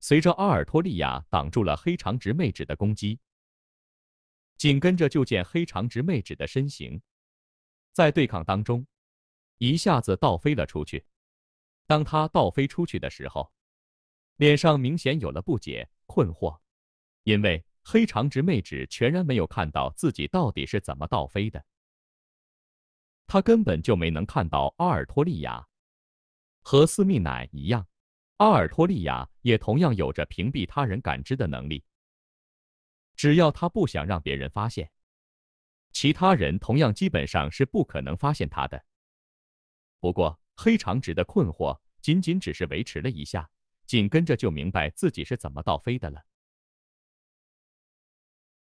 随着阿尔托利亚挡住了黑长直妹纸的攻击，紧跟着就见黑长直妹纸的身形在对抗当中一下子倒飞了出去。当她倒飞出去的时候，脸上明显有了不解、困惑。因为黑长直妹纸全然没有看到自己到底是怎么倒飞的，她根本就没能看到阿尔托利亚。和斯密奶一样，阿尔托利亚也同样有着屏蔽他人感知的能力。只要他不想让别人发现，其他人同样基本上是不可能发现他的。不过，黑长直的困惑仅仅只是维持了一下，紧跟着就明白自己是怎么倒飞的了。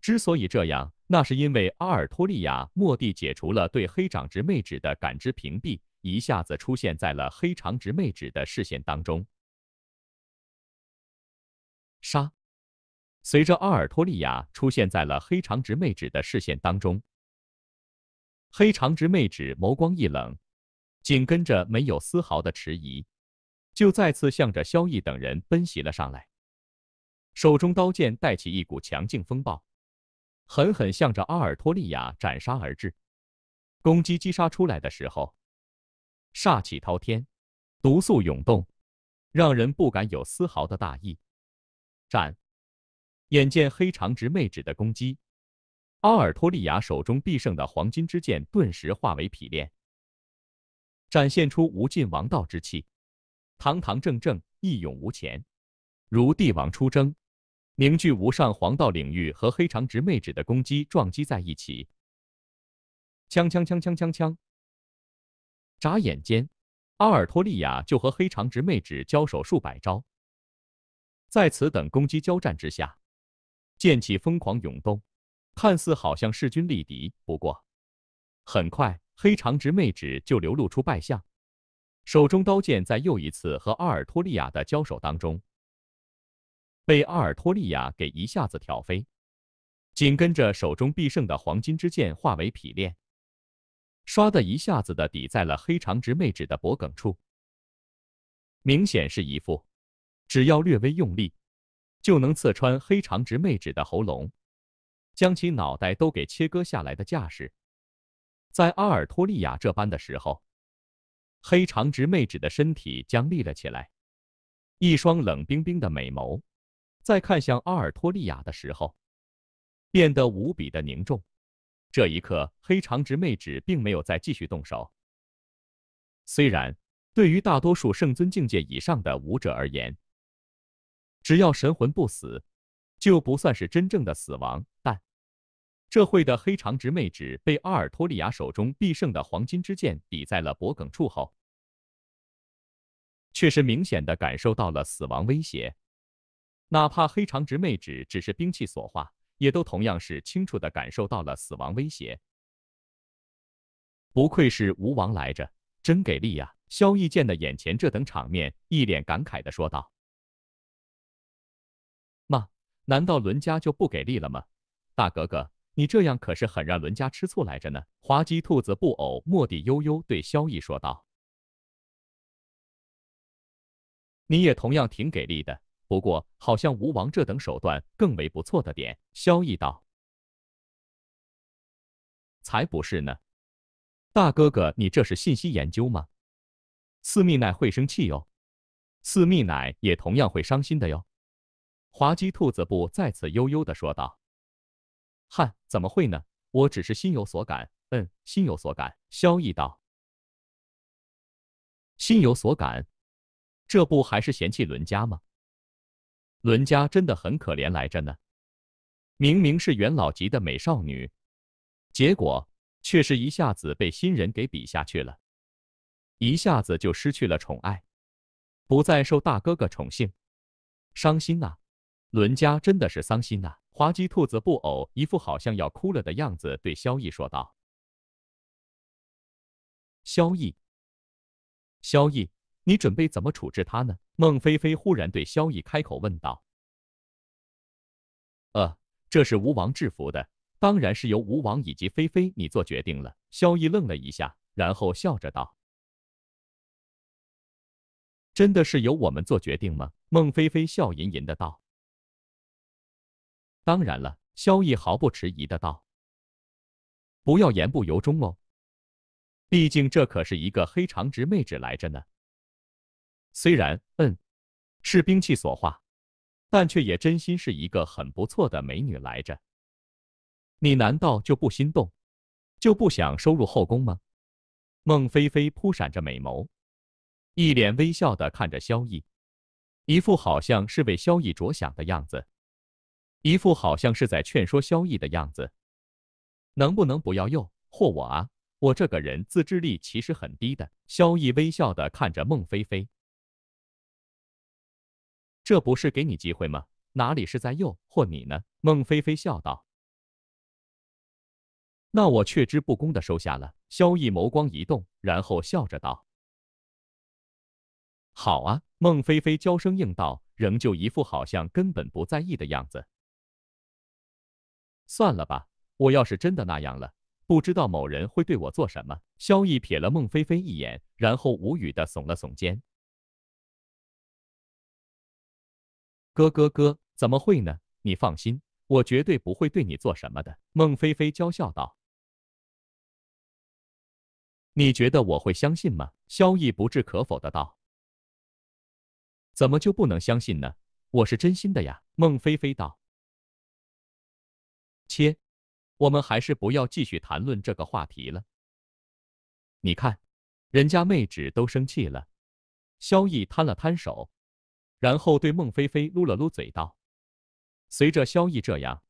之所以这样，那是因为阿尔托利亚蓦地解除了对黑长直妹纸的感知屏蔽，一下子出现在了黑长直妹纸的视线当中。杀！随着阿尔托利亚出现在了黑长直妹纸的视线当中，黑长直妹纸眸光一冷，紧跟着没有丝毫的迟疑，就再次向着萧逸等人奔袭了上来，手中刀剑带起一股强劲风暴。狠狠向着阿尔托利亚斩杀而至，攻击击杀出来的时候，煞气滔天，毒素涌动，让人不敢有丝毫的大意。战，眼见黑长直妹纸的攻击，阿尔托利亚手中必胜的黄金之剑顿时化为匹练，展现出无尽王道之气，堂堂正正，义勇无前，如帝王出征。凝聚无上黄道领域和黑长直妹纸的攻击撞击在一起，锵锵锵锵锵锵！眨眼间，阿尔托利亚就和黑长直妹纸交手数百招，在此等攻击交战之下，剑气疯狂涌动，看似好像势均力敌。不过，很快黑长直妹纸就流露出败相，手中刀剑在又一次和阿尔托利亚的交手当中。被阿尔托利亚给一下子挑飞，紧跟着手中必胜的黄金之剑化为匹练，唰的一下子的抵在了黑长直妹纸的脖颈处，明显是一副只要略微用力，就能刺穿黑长直妹纸的喉咙，将其脑袋都给切割下来的架势。在阿尔托利亚这般的时候，黑长直妹纸的身体僵立了起来，一双冷冰冰的美眸。在看向阿尔托利亚的时候，变得无比的凝重。这一刻，黑长直妹纸并没有再继续动手。虽然对于大多数圣尊境界以上的武者而言，只要神魂不死，就不算是真正的死亡，但这会的黑长直妹纸被阿尔托利亚手中必胜的黄金之剑抵在了脖颈处后，却是明显的感受到了死亡威胁。哪怕黑长直妹纸只是兵器所化，也都同样是清楚地感受到了死亡威胁。不愧是吴王来着，真给力呀！萧逸见得眼前这等场面，一脸感慨地说道：“妈，难道伦家就不给力了吗？大哥哥，你这样可是很让伦家吃醋来着呢。”滑稽兔子布偶莫蒂悠悠对萧逸说道：“你也同样挺给力的。”不过，好像吴王这等手段更为不错的点。萧逸道：“才不是呢，大哥哥，你这是信息研究吗？”四蜜奶会生气哟，四蜜奶也同样会伤心的哟。滑稽兔子布再次悠悠的说道：“嗨，怎么会呢？我只是心有所感，嗯，心有所感。”萧逸道：“心有所感，这不还是嫌弃伦家吗？”伦家真的很可怜来着呢，明明是元老级的美少女，结果却是一下子被新人给比下去了，一下子就失去了宠爱，不再受大哥哥宠幸，伤心啊！伦家真的是伤心呐！滑稽兔子布偶一副好像要哭了的样子，对萧逸说道：“萧逸，萧逸。”你准备怎么处置他呢？孟菲菲忽然对萧逸开口问道：“呃，这是吴王制服的，当然是由吴王以及菲菲你做决定了。”萧逸愣了一下，然后笑着道：“真的是由我们做决定吗？”孟菲菲笑吟吟的道：“当然了。”萧逸毫不迟疑的道：“不要言不由衷哦，毕竟这可是一个黑长直妹纸来着呢。”虽然嗯，是兵器所化，但却也真心是一个很不错的美女来着。你难道就不心动，就不想收入后宫吗？孟菲菲扑闪着美眸，一脸微笑的看着萧逸，一副好像是为萧逸着想的样子，一副好像是在劝说萧逸的样子。能不能不要诱惑我啊？我这个人自制力其实很低的。萧逸微笑的看着孟菲菲。这不是给你机会吗？哪里是在诱惑你呢？孟菲菲笑道。那我却之不恭的收下了。萧逸眸光一动，然后笑着道：“好啊。”孟菲菲娇声应道，仍旧一副好像根本不在意的样子。算了吧，我要是真的那样了，不知道某人会对我做什么。萧逸瞥了孟菲菲一眼，然后无语的耸了耸肩。哥哥哥，怎么会呢？你放心，我绝对不会对你做什么的。”孟菲菲娇笑道。“你觉得我会相信吗？”萧逸不置可否的道。“怎么就不能相信呢？我是真心的呀。”孟菲菲道。“切，我们还是不要继续谈论这个话题了。你看，人家妹纸都生气了。”萧逸摊了摊手。然后对孟菲菲撸了撸嘴道：“随着萧逸这样，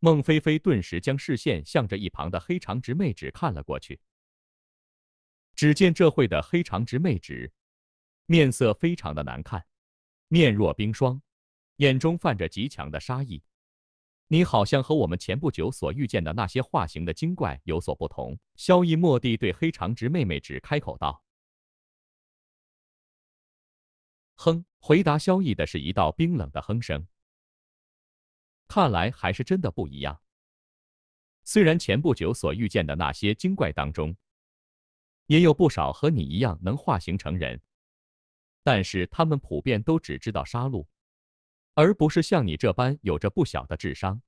孟菲菲顿时将视线向着一旁的黑长直妹纸看了过去。只见这会的黑长直妹纸面色非常的难看，面若冰霜，眼中泛着极强的杀意。你好像和我们前不久所遇见的那些化形的精怪有所不同。”萧逸蓦地对黑长直妹妹纸开口道。哼！回答萧逸的是一道冰冷的哼声。看来还是真的不一样。虽然前不久所遇见的那些精怪当中，也有不少和你一样能化形成人，但是他们普遍都只知道杀戮，而不是像你这般有着不小的智商。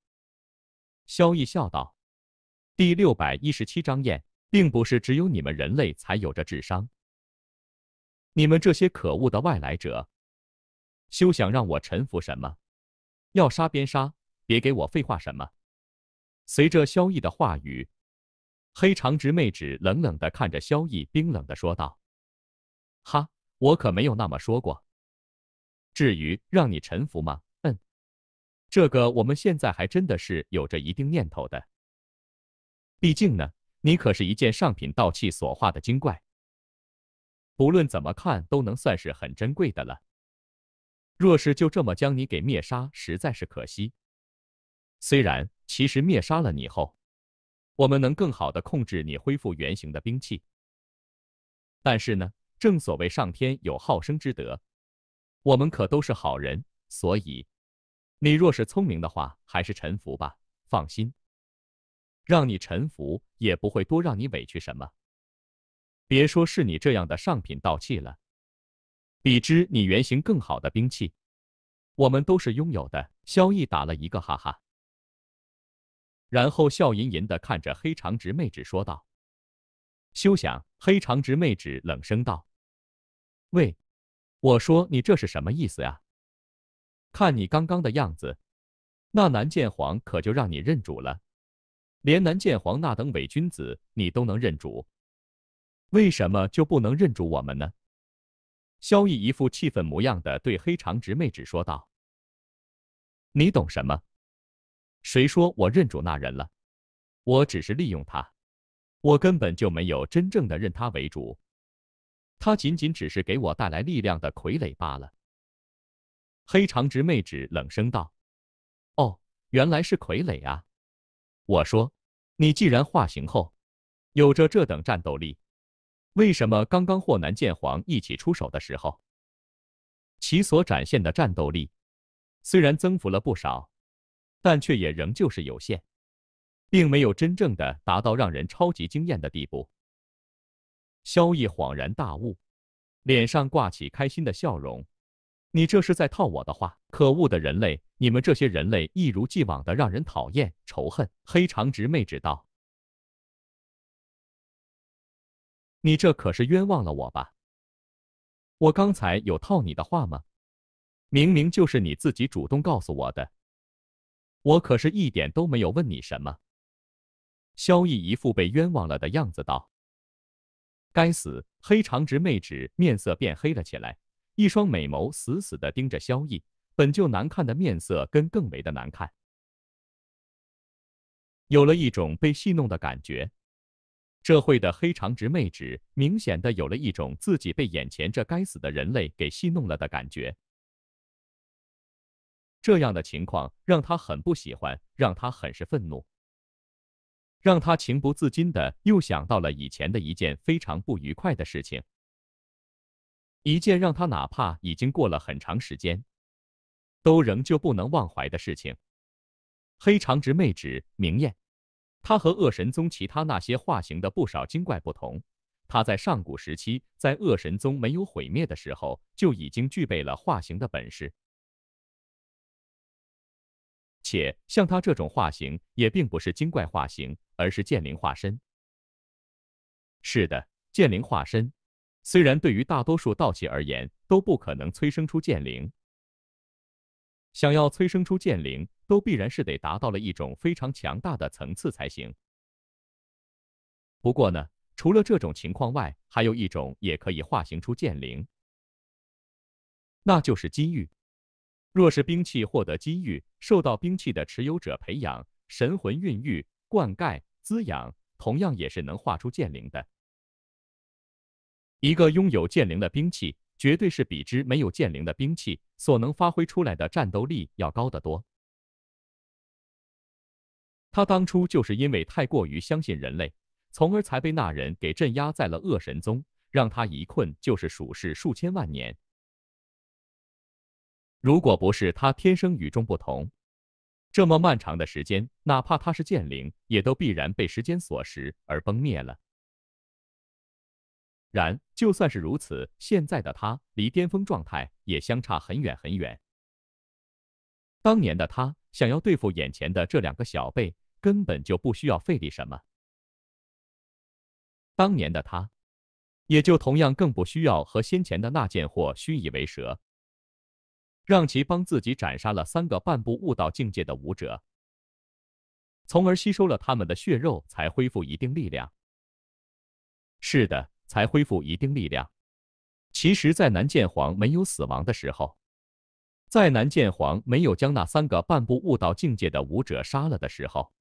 萧逸笑道：“第六百一十七章宴，并不是只有你们人类才有着智商。”你们这些可恶的外来者，休想让我臣服！什么？要杀便杀，别给我废话！什么？随着萧逸的话语，黑长直妹纸冷冷的看着萧逸，冰冷的说道：“哈，我可没有那么说过。至于让你臣服吗？嗯，这个我们现在还真的是有着一定念头的。毕竟呢，你可是一件上品道器所化的精怪。”不论怎么看，都能算是很珍贵的了。若是就这么将你给灭杀，实在是可惜。虽然其实灭杀了你后，我们能更好的控制你恢复原形的兵器，但是呢，正所谓上天有好生之德，我们可都是好人，所以你若是聪明的话，还是臣服吧。放心，让你臣服也不会多让你委屈什么。别说是你这样的上品道器了，比之你原型更好的兵器，我们都是拥有的。萧逸打了一个哈哈，然后笑吟吟的看着黑长直妹纸说道：“休想！”黑长直妹纸冷声道：“喂，我说你这是什么意思啊？看你刚刚的样子，那南剑皇可就让你认主了。连南剑皇那等伪君子，你都能认主？”为什么就不能认主我们呢？萧逸一副气愤模样的对黑长直妹纸说道：“你懂什么？谁说我认主那人了？我只是利用他，我根本就没有真正的认他为主，他仅仅只是给我带来力量的傀儡罢了。”黑长直妹纸冷声道：“哦，原来是傀儡啊！我说，你既然化形后有着这等战斗力。”为什么刚刚霍南剑皇一起出手的时候，其所展现的战斗力虽然增幅了不少，但却也仍旧是有限，并没有真正的达到让人超级惊艳的地步。萧逸恍然大悟，脸上挂起开心的笑容：“你这是在套我的话？可恶的人类，你们这些人类一如既往的让人讨厌、仇恨。”黑长直妹纸道。你这可是冤枉了我吧？我刚才有套你的话吗？明明就是你自己主动告诉我的，我可是一点都没有问你什么。萧逸一副被冤枉了的样子道：“该死！”黑长直妹纸面色变黑了起来，一双美眸死死的盯着萧逸，本就难看的面色更更为的难看，有了一种被戏弄的感觉。这会的黑长直妹纸明显的有了一种自己被眼前这该死的人类给戏弄了的感觉，这样的情况让他很不喜欢，让他很是愤怒，让他情不自禁的又想到了以前的一件非常不愉快的事情，一件让他哪怕已经过了很长时间，都仍旧不能忘怀的事情。黑长直妹纸明艳。他和恶神宗其他那些化形的不少精怪不同，他在上古时期，在恶神宗没有毁灭的时候，就已经具备了化形的本事。且像他这种化形，也并不是精怪化形，而是剑灵化身。是的，剑灵化身，虽然对于大多数道器而言，都不可能催生出剑灵，想要催生出剑灵。都必然是得达到了一种非常强大的层次才行。不过呢，除了这种情况外，还有一种也可以化形出剑灵，那就是机遇。若是兵器获得机遇，受到兵器的持有者培养、神魂孕育、灌溉、滋养，同样也是能化出剑灵的。一个拥有剑灵的兵器，绝对是比之没有剑灵的兵器所能发挥出来的战斗力要高得多。他当初就是因为太过于相信人类，从而才被那人给镇压在了恶神宗，让他一困就是数世数千万年。如果不是他天生与众不同，这么漫长的时间，哪怕他是剑灵，也都必然被时间所蚀而崩灭了。然，就算是如此，现在的他离巅峰状态也相差很远很远。当年的他想要对付眼前的这两个小辈。根本就不需要费力什么。当年的他，也就同样更不需要和先前的那贱货虚以为蛇，让其帮自己斩杀了三个半步悟道境界的武者，从而吸收了他们的血肉，才恢复一定力量。是的，才恢复一定力量。其实，在南剑皇没有死亡的时候，在南剑皇没有将那三个半步悟道境界的武者杀了的时候。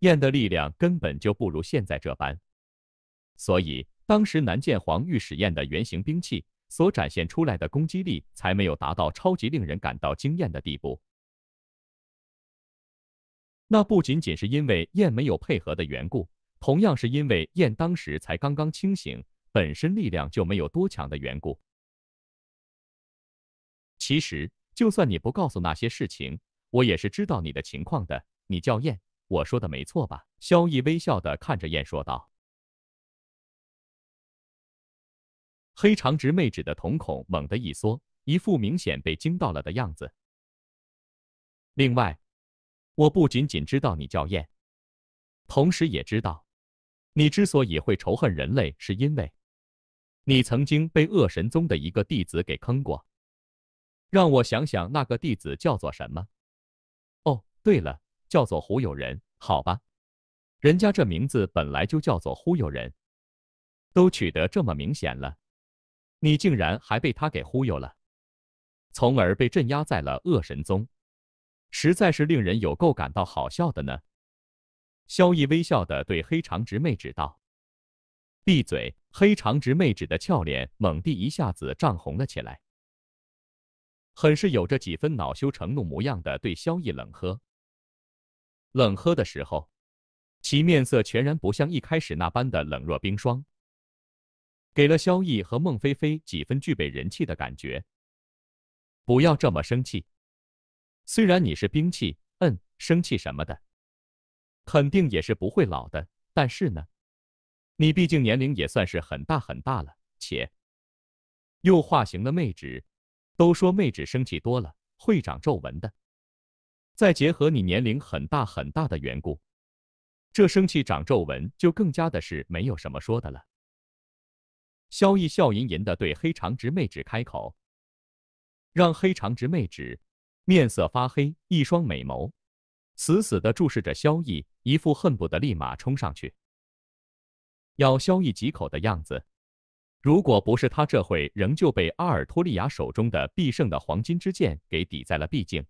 燕的力量根本就不如现在这般，所以当时南剑皇御史燕的原型兵器所展现出来的攻击力才没有达到超级令人感到惊艳的地步。那不仅仅是因为燕没有配合的缘故，同样是因为燕当时才刚刚清醒，本身力量就没有多强的缘故。其实，就算你不告诉那些事情，我也是知道你的情况的。你叫燕。我说的没错吧？萧逸微笑的看着燕说道。黑长直妹纸的瞳孔猛地一缩，一副明显被惊到了的样子。另外，我不仅仅知道你叫燕，同时也知道，你之所以会仇恨人类，是因为你曾经被恶神宗的一个弟子给坑过。让我想想，那个弟子叫做什么？哦，对了。叫做忽悠人，好吧，人家这名字本来就叫做忽悠人，都取得这么明显了，你竟然还被他给忽悠了，从而被镇压在了恶神宗，实在是令人有够感到好笑的呢。萧逸微笑的对黑长直妹纸道：“闭嘴！”黑长直妹纸的俏脸猛地一下子涨红了起来，很是有着几分恼羞成怒模样的对萧逸冷喝。冷喝的时候，其面色全然不像一开始那般的冷若冰霜，给了萧逸和孟菲菲几分具备人气的感觉。不要这么生气，虽然你是兵器，嗯，生气什么的，肯定也是不会老的。但是呢，你毕竟年龄也算是很大很大了，且又化形了妹纸，都说妹纸生气多了会长皱纹的。再结合你年龄很大很大的缘故，这生气长皱纹就更加的是没有什么说的了。萧逸笑吟吟的对黑长直妹纸开口，让黑长直妹纸面色发黑，一双美眸死死的注视着萧逸，一副恨不得立马冲上去咬萧逸几口的样子。如果不是他这会仍旧被阿尔托利亚手中的必胜的黄金之剑给抵在了毕境。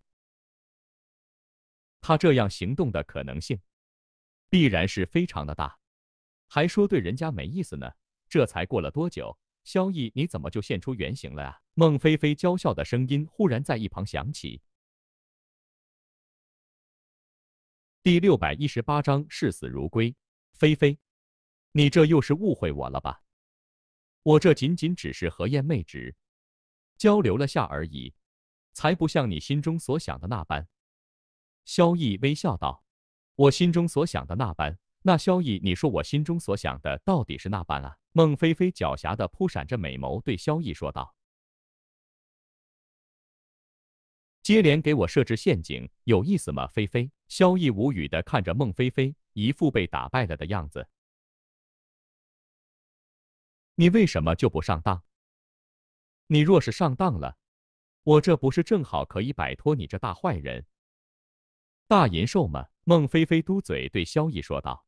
他这样行动的可能性，必然是非常的大。还说对人家没意思呢？这才过了多久，萧逸你怎么就现出原形了啊？孟菲菲娇笑的声音忽然在一旁响起。第六百一十八章视死如归。菲菲，你这又是误会我了吧？我这仅仅只是和燕妹纸交流了下而已，才不像你心中所想的那般。萧逸微笑道：“我心中所想的那般。”那萧逸，你说我心中所想的到底是那般啊？孟菲菲狡黠的扑闪着美眸，对萧逸说道：“接连给我设置陷阱，有意思吗？”菲菲。萧逸无语的看着孟菲菲，一副被打败了的样子。你为什么就不上当？你若是上当了，我这不是正好可以摆脱你这大坏人？大银兽吗？孟菲菲嘟嘴对萧逸说道，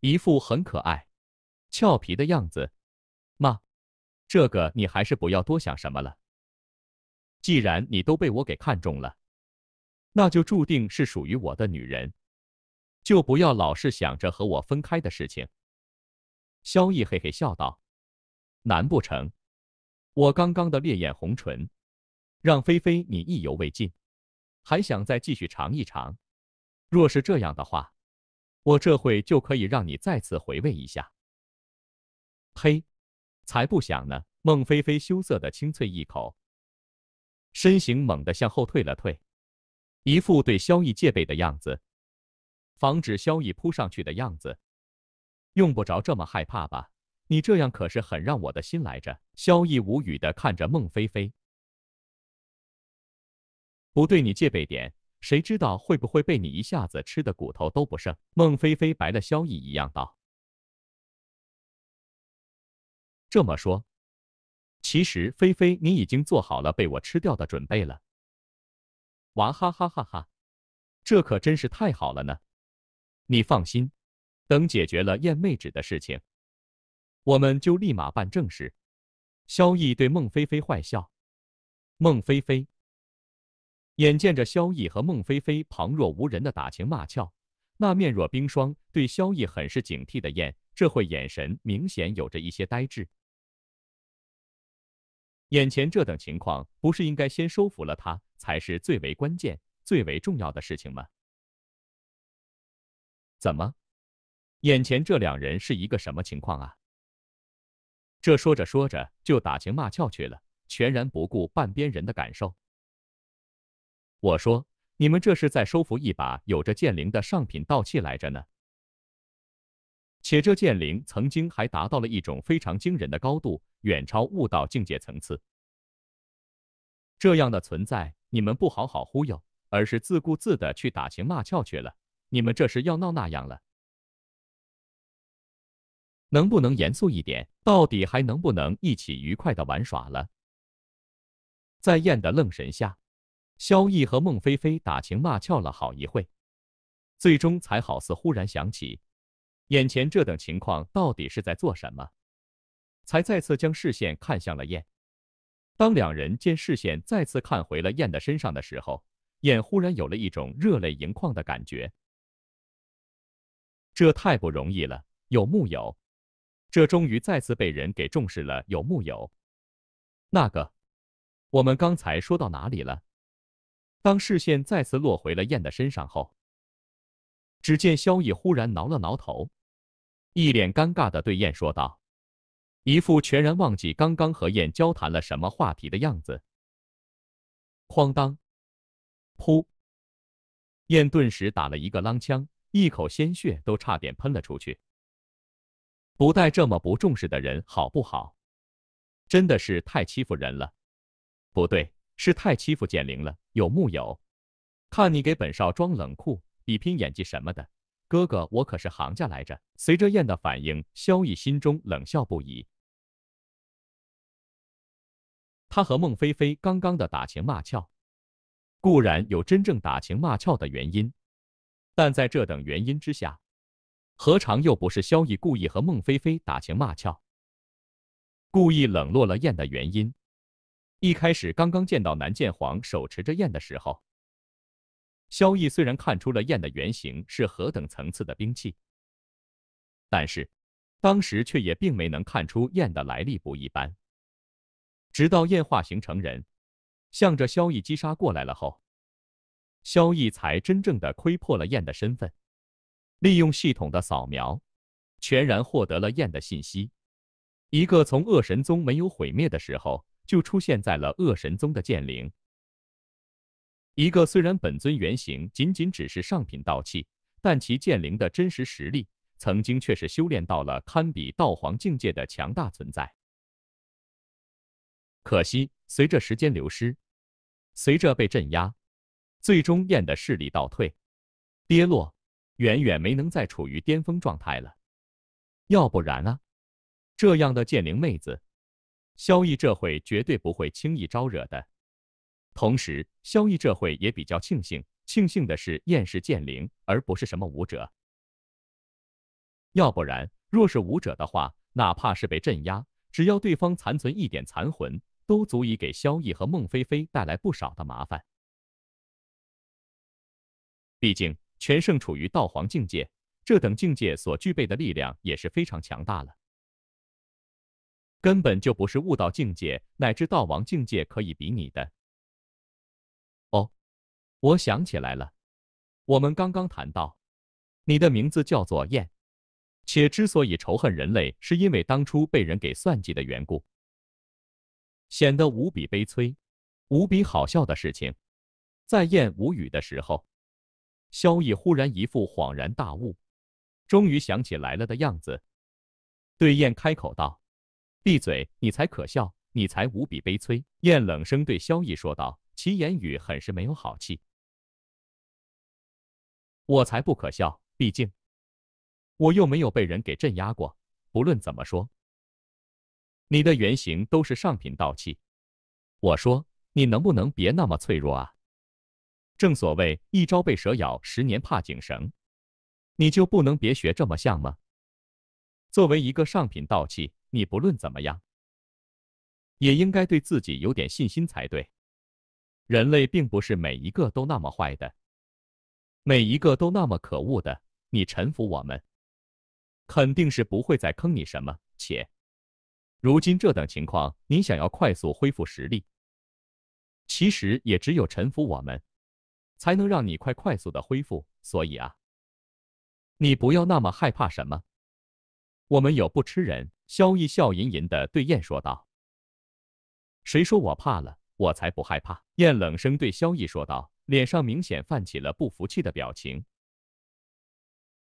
一副很可爱、俏皮的样子。妈，这个你还是不要多想什么了。既然你都被我给看中了，那就注定是属于我的女人，就不要老是想着和我分开的事情。萧逸嘿嘿笑道：“难不成我刚刚的烈焰红唇让菲菲你意犹未尽？”还想再继续尝一尝，若是这样的话，我这会就可以让你再次回味一下。呸，才不想呢！孟菲菲羞涩的轻啐一口，身形猛地向后退了退，一副对萧逸戒备的样子，防止萧逸扑上去的样子。用不着这么害怕吧？你这样可是很让我的心来着。萧逸无语的看着孟菲菲。不对，你戒备点，谁知道会不会被你一下子吃的骨头都不剩？孟菲菲白了萧逸一样道：“这么说，其实菲菲，你已经做好了被我吃掉的准备了。”哇哈哈哈哈！这可真是太好了呢！你放心，等解决了燕妹纸的事情，我们就立马办正事。萧逸对孟菲菲坏笑，孟菲菲。眼见着萧逸和孟菲菲旁若无人的打情骂俏，那面若冰霜、对萧逸很是警惕的燕，这会眼神明显有着一些呆滞。眼前这等情况，不是应该先收服了他，才是最为关键、最为重要的事情吗？怎么，眼前这两人是一个什么情况啊？这说着说着就打情骂俏去了，全然不顾半边人的感受。我说：“你们这是在收服一把有着剑灵的上品道器来着呢？且这剑灵曾经还达到了一种非常惊人的高度，远超悟道境界层次。这样的存在，你们不好好忽悠，而是自顾自的去打情骂俏去了？你们这是要闹那样了？能不能严肃一点？到底还能不能一起愉快的玩耍了？”在燕的愣神下。萧逸和孟菲菲打情骂俏了好一会，最终才好似忽然想起，眼前这等情况到底是在做什么，才再次将视线看向了燕。当两人见视线再次看回了燕的身上的时候，燕忽然有了一种热泪盈眶的感觉。这太不容易了，有木有？这终于再次被人给重视了，有木有？那个，我们刚才说到哪里了？当视线再次落回了燕的身上后，只见萧逸忽然挠了挠头，一脸尴尬的对燕说道，一副全然忘记刚刚和燕交谈了什么话题的样子。哐当，噗！燕顿时打了一个冷枪，一口鲜血都差点喷了出去。不带这么不重视的人好不好？真的是太欺负人了。不对。是太欺负简灵了，有木有？看你给本少装冷酷，比拼演技什么的，哥哥我可是行家来着。随着燕的反应，萧逸心中冷笑不已。他和孟菲菲刚刚的打情骂俏，固然有真正打情骂俏的原因，但在这等原因之下，何尝又不是萧逸故意和孟菲菲打情骂俏，故意冷落了燕的原因？一开始刚刚见到南剑皇手持着燕的时候，萧逸虽然看出了燕的原型是何等层次的兵器，但是当时却也并没能看出燕的来历不一般。直到燕化形成人，向着萧逸击杀过来了后，萧逸才真正的窥破了燕的身份，利用系统的扫描，全然获得了燕的信息。一个从恶神宗没有毁灭的时候。就出现在了恶神宗的剑灵，一个虽然本尊原型仅仅只是上品道器，但其剑灵的真实实力，曾经却是修炼到了堪比道皇境界的强大存在。可惜，随着时间流失，随着被镇压，最终燕的势力倒退，跌落，远远没能再处于巅峰状态了。要不然啊，这样的剑灵妹子。萧逸这会绝对不会轻易招惹的。同时，萧逸这会也比较庆幸，庆幸的是燕氏剑灵，而不是什么武者。要不然，若是武者的话，哪怕是被镇压，只要对方残存一点残魂，都足以给萧逸和孟飞飞带来不少的麻烦。毕竟，全胜处于道皇境界，这等境界所具备的力量也是非常强大了。根本就不是悟道境界乃至道王境界可以比拟的。哦，我想起来了，我们刚刚谈到，你的名字叫做燕，且之所以仇恨人类，是因为当初被人给算计的缘故，显得无比悲催，无比好笑的事情。在燕无语的时候，萧逸忽然一副恍然大悟，终于想起来了的样子，对燕开口道。闭嘴！你才可笑，你才无比悲催。燕冷声对萧逸说道，其言语很是没有好气。我才不可笑，毕竟我又没有被人给镇压过。不论怎么说，你的原型都是上品道器。我说，你能不能别那么脆弱啊？正所谓一朝被蛇咬，十年怕井绳。你就不能别学这么像吗？作为一个上品道器。你不论怎么样，也应该对自己有点信心才对。人类并不是每一个都那么坏的，每一个都那么可恶的。你臣服我们，肯定是不会再坑你什么。且如今这等情况，你想要快速恢复实力，其实也只有臣服我们，才能让你快快速的恢复。所以啊，你不要那么害怕什么，我们有不吃人。萧逸笑吟吟地对燕说道：“谁说我怕了？我才不害怕！”燕冷声对萧逸说道，脸上明显泛起了不服气的表情。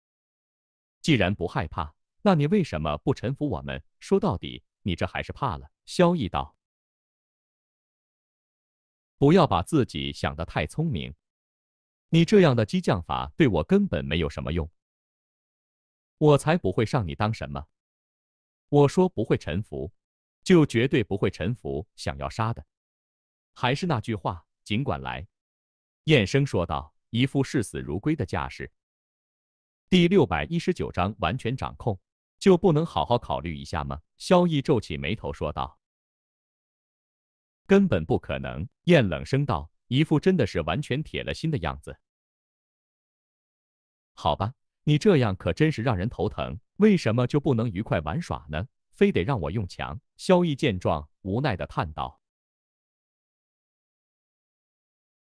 “既然不害怕，那你为什么不臣服我们？说到底，你这还是怕了。”萧逸道：“不要把自己想得太聪明，你这样的激将法对我根本没有什么用，我才不会上你当什么。”我说不会臣服，就绝对不会臣服。想要杀的，还是那句话，尽管来。”燕生说道，一副视死如归的架势。第六百一十九章完全掌控，就不能好好考虑一下吗？”萧逸皱起眉头说道。“根本不可能。”燕冷声道，一副真的是完全铁了心的样子。“好吧。”你这样可真是让人头疼，为什么就不能愉快玩耍呢？非得让我用强？萧逸见状，无奈地叹道。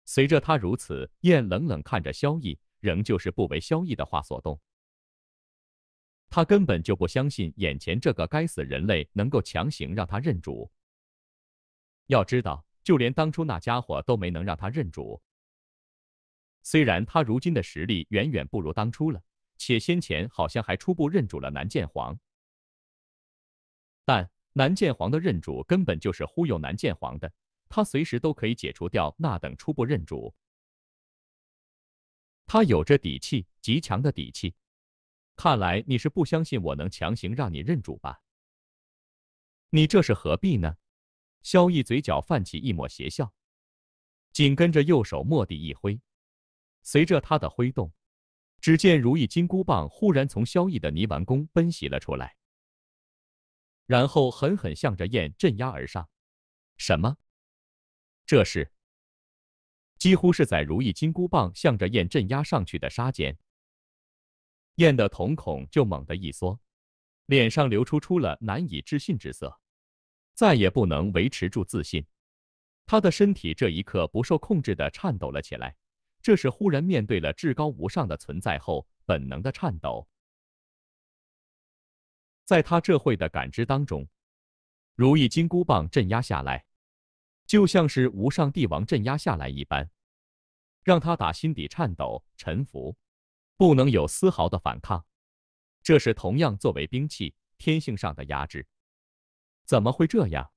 随着他如此，燕冷冷看着萧逸，仍旧是不为萧逸的话所动。他根本就不相信眼前这个该死人类能够强行让他认主。要知道，就连当初那家伙都没能让他认主。虽然他如今的实力远远不如当初了。且先前好像还初步认主了南剑皇，但南剑皇的认主根本就是忽悠南剑皇的，他随时都可以解除掉那等初步认主。他有着底气，极强的底气。看来你是不相信我能强行让你认主吧？你这是何必呢？萧逸嘴角泛起一抹邪笑，紧跟着右手蓦地一挥，随着他的挥动。只见如意金箍棒忽然从萧逸的泥丸宫奔袭了出来，然后狠狠向着燕镇压而上。什么？这是？几乎是在如意金箍棒向着燕镇压上去的刹间，燕的瞳孔就猛地一缩，脸上流出出了难以置信之色，再也不能维持住自信，他的身体这一刻不受控制的颤抖了起来。这是忽然面对了至高无上的存在后本能的颤抖，在他这会的感知当中，如意金箍棒镇压下来，就像是无上帝王镇压下来一般，让他打心底颤抖臣服，不能有丝毫的反抗。这是同样作为兵器天性上的压制。怎么会这样？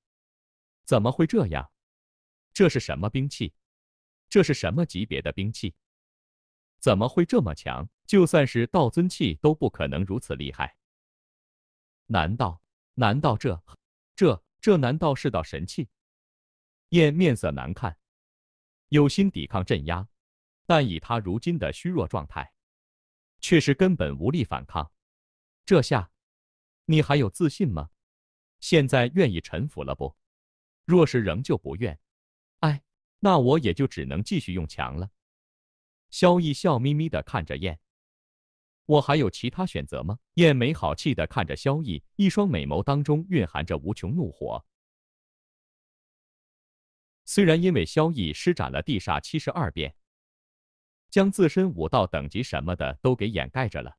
怎么会这样？这是什么兵器？这是什么级别的兵器？怎么会这么强？就算是道尊器都不可能如此厉害。难道？难道这、这、这难道是道神器？燕面色难看，有心抵抗镇压，但以他如今的虚弱状态，却是根本无力反抗。这下，你还有自信吗？现在愿意臣服了不？若是仍旧不愿，哎。那我也就只能继续用强了。萧逸笑眯眯的看着燕，我还有其他选择吗？燕没好气的看着萧逸，一双美眸当中蕴含着无穷怒火。虽然因为萧逸施展了地煞七十二变，将自身武道等级什么的都给掩盖着了，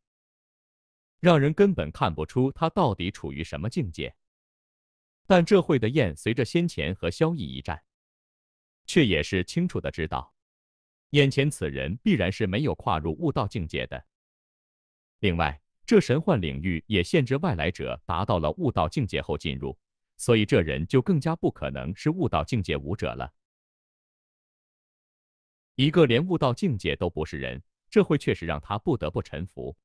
让人根本看不出他到底处于什么境界，但这会的燕随着先前和萧逸一战。却也是清楚的知道，眼前此人必然是没有跨入悟道境界的。另外，这神幻领域也限制外来者达到了悟道境界后进入，所以这人就更加不可能是悟道境界武者了。一个连悟道境界都不是人，这会确实让他不得不臣服。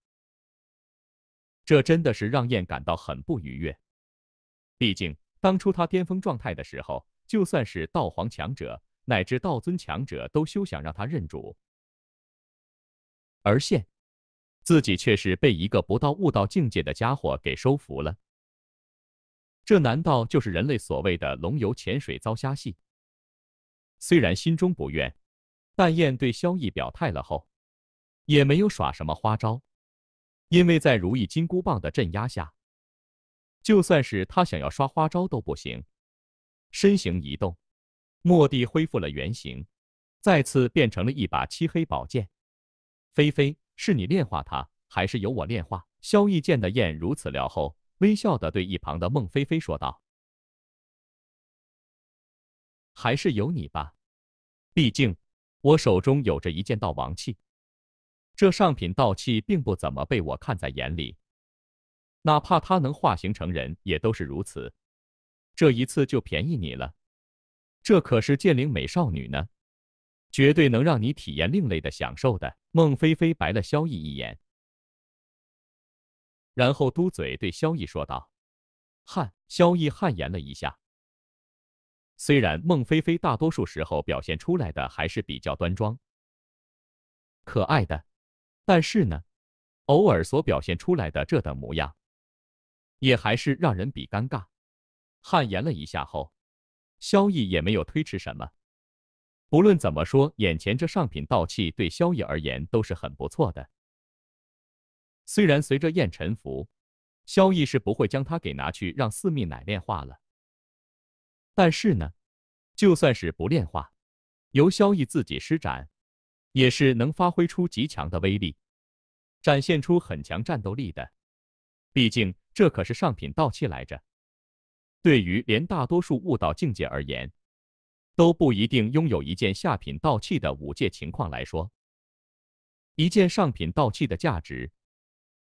这真的是让燕感到很不愉悦。毕竟当初他巅峰状态的时候，就算是道皇强者。乃至道尊强者都休想让他认主，而现自己却是被一个不到悟道境界的家伙给收服了，这难道就是人类所谓的“龙游浅水遭虾戏”？虽然心中不愿，但燕对萧逸表态了后，也没有耍什么花招，因为在如意金箍棒的镇压下，就算是他想要耍花招都不行。身形移动。莫地恢复了原形，再次变成了一把漆黑宝剑。菲菲，是你炼化它，还是由我炼化？萧逸见的燕如此聊后，微笑的对一旁的孟菲菲说道：“还是由你吧，毕竟我手中有着一件道王器，这上品道器并不怎么被我看在眼里，哪怕它能化形成人，也都是如此。这一次就便宜你了。”这可是剑灵美少女呢，绝对能让你体验另类的享受的。孟菲菲白了萧逸一眼，然后嘟嘴对萧逸说道：“汗。”萧逸汗颜了一下。虽然孟菲菲大多数时候表现出来的还是比较端庄、可爱的，但是呢，偶尔所表现出来的这等模样，也还是让人比尴尬。汗颜了一下后。萧逸也没有推迟什么。不论怎么说，眼前这上品道器对萧逸而言都是很不错的。虽然随着燕沉浮，萧逸是不会将它给拿去让四蜜奶炼化了，但是呢，就算是不炼化，由萧逸自己施展，也是能发挥出极强的威力，展现出很强战斗力的。毕竟这可是上品道器来着。对于连大多数悟道境界而言都不一定拥有一件下品道器的五界情况来说，一件上品道器的价值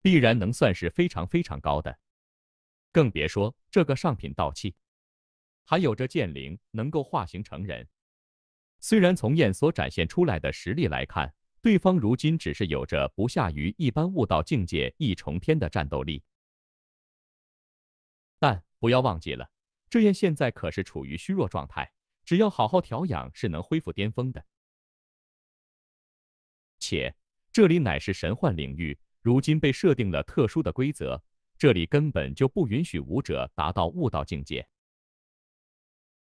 必然能算是非常非常高的，更别说这个上品道器还有着剑灵能够化形成人。虽然从燕所展现出来的实力来看，对方如今只是有着不下于一般悟道境界一重天的战斗力，但。不要忘记了，这燕现在可是处于虚弱状态，只要好好调养，是能恢复巅峰的。且这里乃是神幻领域，如今被设定了特殊的规则，这里根本就不允许武者达到悟道境界。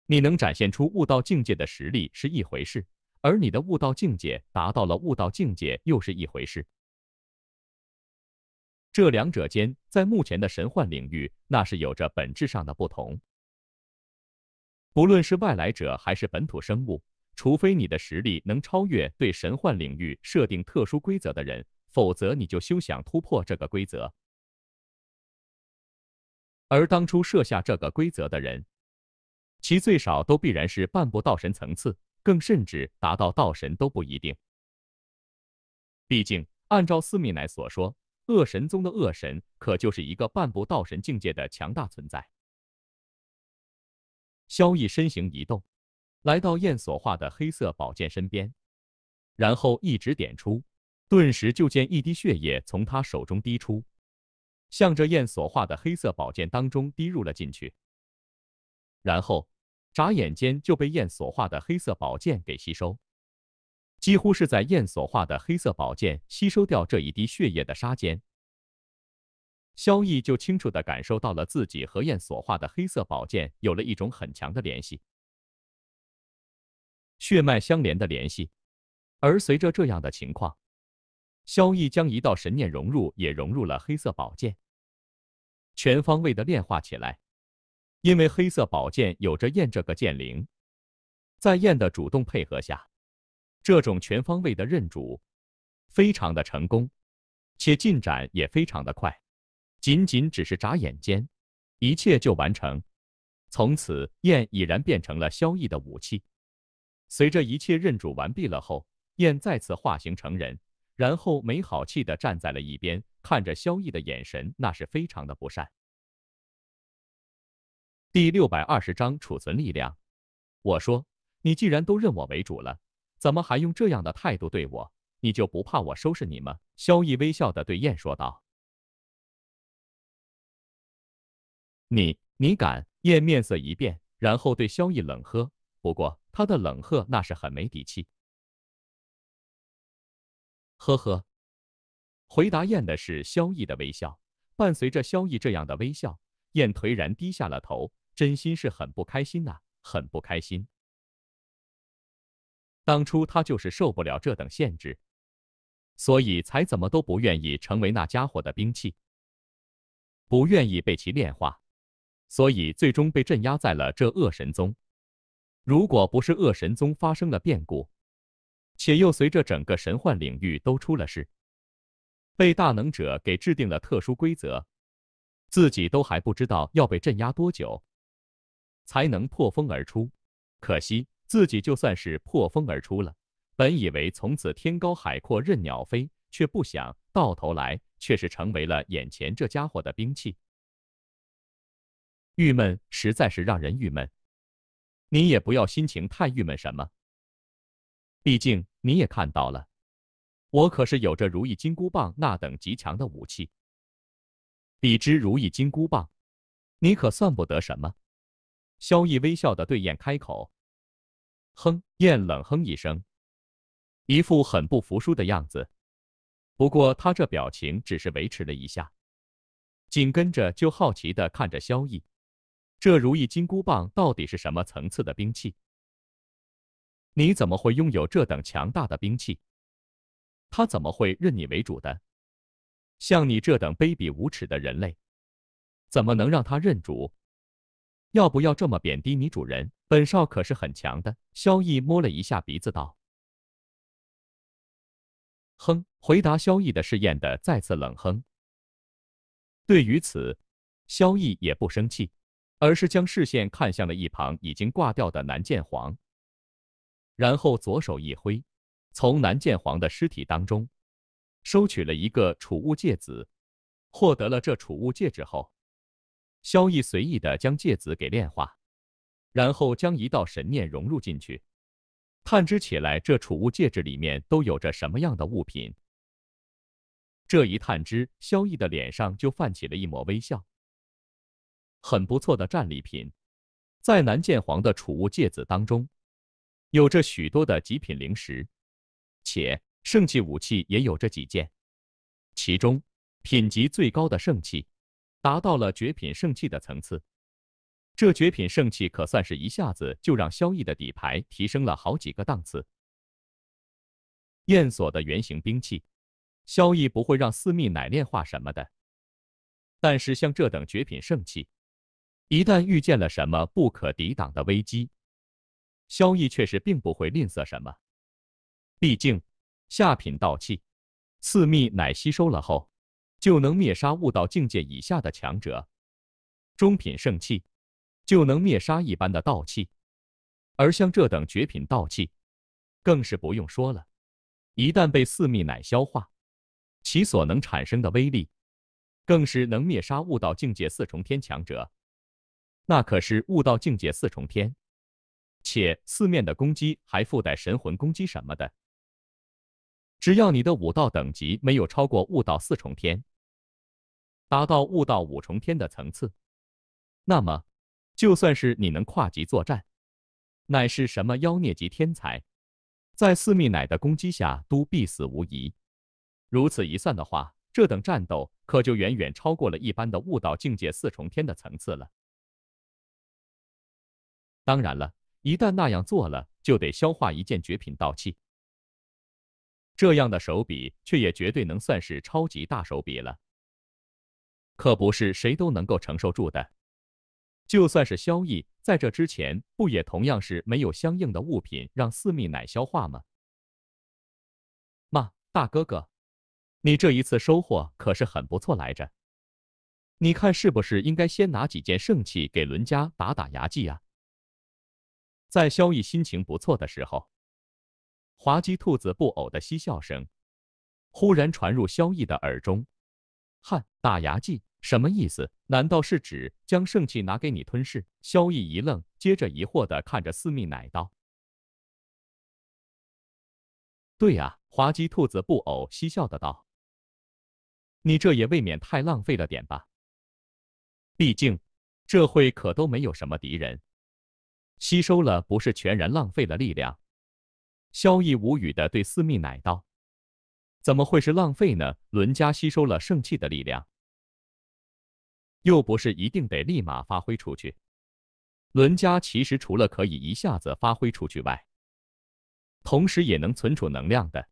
你能展现出悟道境界的实力是一回事，而你的悟道境界达到了悟道境界又是一回事。这两者间，在目前的神幻领域，那是有着本质上的不同。不论是外来者还是本土生物，除非你的实力能超越对神幻领域设定特殊规则的人，否则你就休想突破这个规则。而当初设下这个规则的人，其最少都必然是半步道神层次，更甚至达到道神都不一定。毕竟，按照斯米乃所说。恶神宗的恶神可就是一个半步道神境界的强大存在。萧逸身形一动，来到燕所画的黑色宝剑身边，然后一指点出，顿时就见一滴血液从他手中滴出，向着燕所画的黑色宝剑当中滴入了进去，然后眨眼间就被燕所画的黑色宝剑给吸收。几乎是在燕所化的黑色宝剑吸收掉这一滴血液的刹间。萧逸就清楚地感受到了自己和燕所化的黑色宝剑有了一种很强的联系，血脉相连的联系。而随着这样的情况，萧逸将一道神念融入，也融入了黑色宝剑，全方位的炼化起来。因为黑色宝剑有着燕这个剑灵，在燕的主动配合下。这种全方位的认主，非常的成功，且进展也非常的快，仅仅只是眨眼间，一切就完成。从此，燕已然变成了萧逸的武器。随着一切认主完毕了后，燕再次化形成人，然后没好气的站在了一边，看着萧逸的眼神，那是非常的不善。第六百二十章储存力量。我说，你既然都认我为主了。怎么还用这样的态度对我？你就不怕我收拾你吗？萧逸微笑的对燕说道：“你你敢？”燕面色一变，然后对萧逸冷喝。不过他的冷喝那是很没底气。呵呵，回答燕的是萧逸的微笑。伴随着萧逸这样的微笑，燕颓然低下了头，真心是很不开心呐，很不开心。当初他就是受不了这等限制，所以才怎么都不愿意成为那家伙的兵器，不愿意被其炼化，所以最终被镇压在了这恶神宗。如果不是恶神宗发生了变故，且又随着整个神幻领域都出了事，被大能者给制定了特殊规则，自己都还不知道要被镇压多久，才能破风而出。可惜。自己就算是破风而出了，本以为从此天高海阔任鸟飞，却不想到头来却是成为了眼前这家伙的兵器。郁闷，实在是让人郁闷。你也不要心情太郁闷什么，毕竟你也看到了，我可是有着如意金箍棒那等极强的武器。比之如意金箍棒，你可算不得什么。萧逸微笑的对燕开口。哼！燕冷哼一声，一副很不服输的样子。不过他这表情只是维持了一下，紧跟着就好奇的看着萧逸。这如意金箍棒到底是什么层次的兵器？你怎么会拥有这等强大的兵器？他怎么会认你为主？的，像你这等卑鄙无耻的人类，怎么能让他认主？要不要这么贬低你主人？本少可是很强的。萧逸摸了一下鼻子道：“哼！”回答萧逸的试验的再次冷哼。对于此，萧逸也不生气，而是将视线看向了一旁已经挂掉的南剑皇，然后左手一挥，从南剑皇的尸体当中收取了一个储物戒指。获得了这储物戒指后。萧逸随意的将戒指给炼化，然后将一道神念融入进去，探知起来这储物戒指里面都有着什么样的物品。这一探知，萧逸的脸上就泛起了一抹微笑。很不错的战利品，在南剑皇的储物戒指当中，有着许多的极品灵石，且圣器武器也有着几件，其中品级最高的圣器。达到了绝品圣器的层次，这绝品圣器可算是一下子就让萧逸的底牌提升了好几个档次。燕锁的原型兵器，萧逸不会让四蜜奶炼化什么的，但是像这等绝品圣器，一旦遇见了什么不可抵挡的危机，萧逸却是并不会吝啬什么。毕竟下品道器，四蜜奶吸收了后。就能灭杀悟道境界以下的强者，中品圣器就能灭杀一般的道器，而像这等绝品道器，更是不用说了。一旦被四密乃消化，其所能产生的威力，更是能灭杀悟道境界四重天强者。那可是悟道境界四重天，且四面的攻击还附带神魂攻击什么的。只要你的武道等级没有超过悟道四重天，达到悟道五重天的层次，那么就算是你能跨级作战，乃是什么妖孽级天才，在四密奶的攻击下都必死无疑。如此一算的话，这等战斗可就远远超过了一般的悟道境界四重天的层次了。当然了，一旦那样做了，就得消化一件绝品道器。这样的手笔，却也绝对能算是超级大手笔了。可不是谁都能够承受住的。就算是萧逸，在这之前，不也同样是没有相应的物品让四蜜奶消化吗？妈，大哥哥，你这一次收获可是很不错来着。你看，是不是应该先拿几件圣器给伦家打打牙祭啊？在萧逸心情不错的时候。滑稽兔子布偶的嬉笑声忽然传入萧逸的耳中。哈，打牙祭什么意思？难道是指将圣器拿给你吞噬？萧逸一愣，接着疑惑地看着四命奶道：“对呀。”滑稽兔子布偶嬉笑的道：“你这也未免太浪费了点吧？毕竟这会可都没有什么敌人，吸收了不是全然浪费了力量？”萧逸无语的对四命奶道：“怎么会是浪费呢？伦家吸收了圣气的力量，又不是一定得立马发挥出去。伦家其实除了可以一下子发挥出去外，同时也能存储能量的。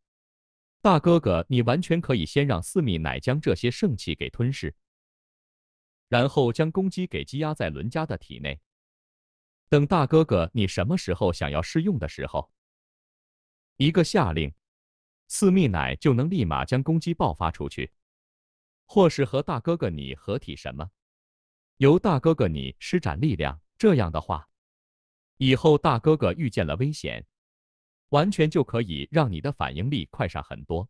大哥哥，你完全可以先让四命奶将这些圣气给吞噬，然后将攻击给积压在伦家的体内。等大哥哥你什么时候想要试用的时候。”一个下令，四密奶就能立马将攻击爆发出去，或是和大哥哥你合体什么，由大哥哥你施展力量。这样的话，以后大哥哥遇见了危险，完全就可以让你的反应力快上很多。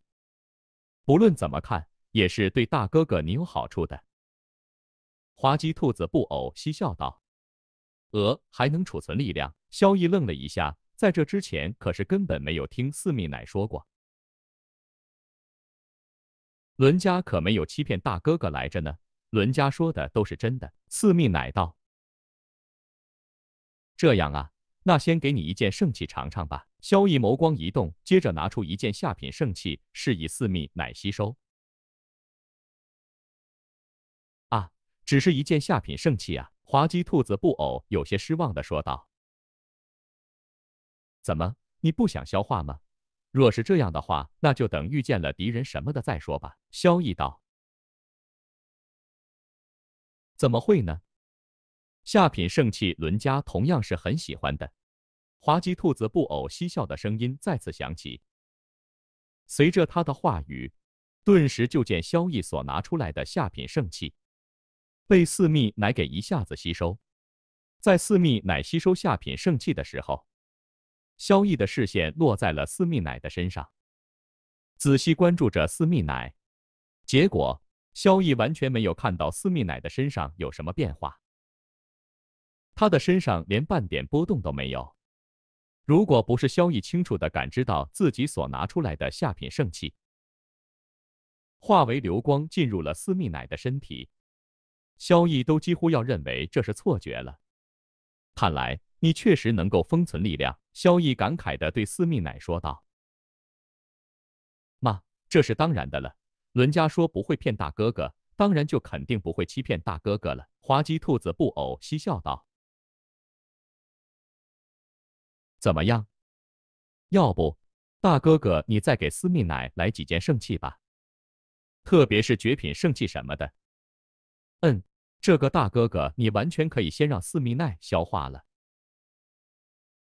不论怎么看，也是对大哥哥你有好处的。滑稽兔子布偶嬉笑道：“呃，还能储存力量？”萧逸愣了一下。在这之前可是根本没有听四蜜奶说过，伦家可没有欺骗大哥哥来着呢。伦家说的都是真的。四蜜奶道：“这样啊，那先给你一件圣器尝尝吧。”萧逸眸光一动，接着拿出一件下品圣器，示意四蜜奶吸收。啊，只是一件下品圣器啊！滑稽兔子布偶有些失望的说道。怎么，你不想消化吗？若是这样的话，那就等遇见了敌人什么的再说吧。”萧逸道。“怎么会呢？下品圣器伦家同样是很喜欢的。”滑稽兔子布偶嬉笑的声音再次响起。随着他的话语，顿时就见萧逸所拿出来的下品圣器被四蜜乃给一下子吸收。在四蜜乃吸收下品圣器的时候，萧逸的视线落在了司密奶的身上，仔细关注着司密奶。结果，萧逸完全没有看到司密奶的身上有什么变化，他的身上连半点波动都没有。如果不是萧逸清楚的感知到自己所拿出来的下品圣器化为流光进入了司密奶的身体，萧逸都几乎要认为这是错觉了。看来。你确实能够封存力量，萧逸感慨地对司命奶说道：“妈，这是当然的了。伦家说不会骗大哥哥，当然就肯定不会欺骗大哥哥了。”滑稽兔子布偶嬉笑道：“怎么样？要不，大哥哥你再给司命奶来几件圣器吧，特别是绝品圣器什么的。嗯，这个大哥哥你完全可以先让司命奈消化了。”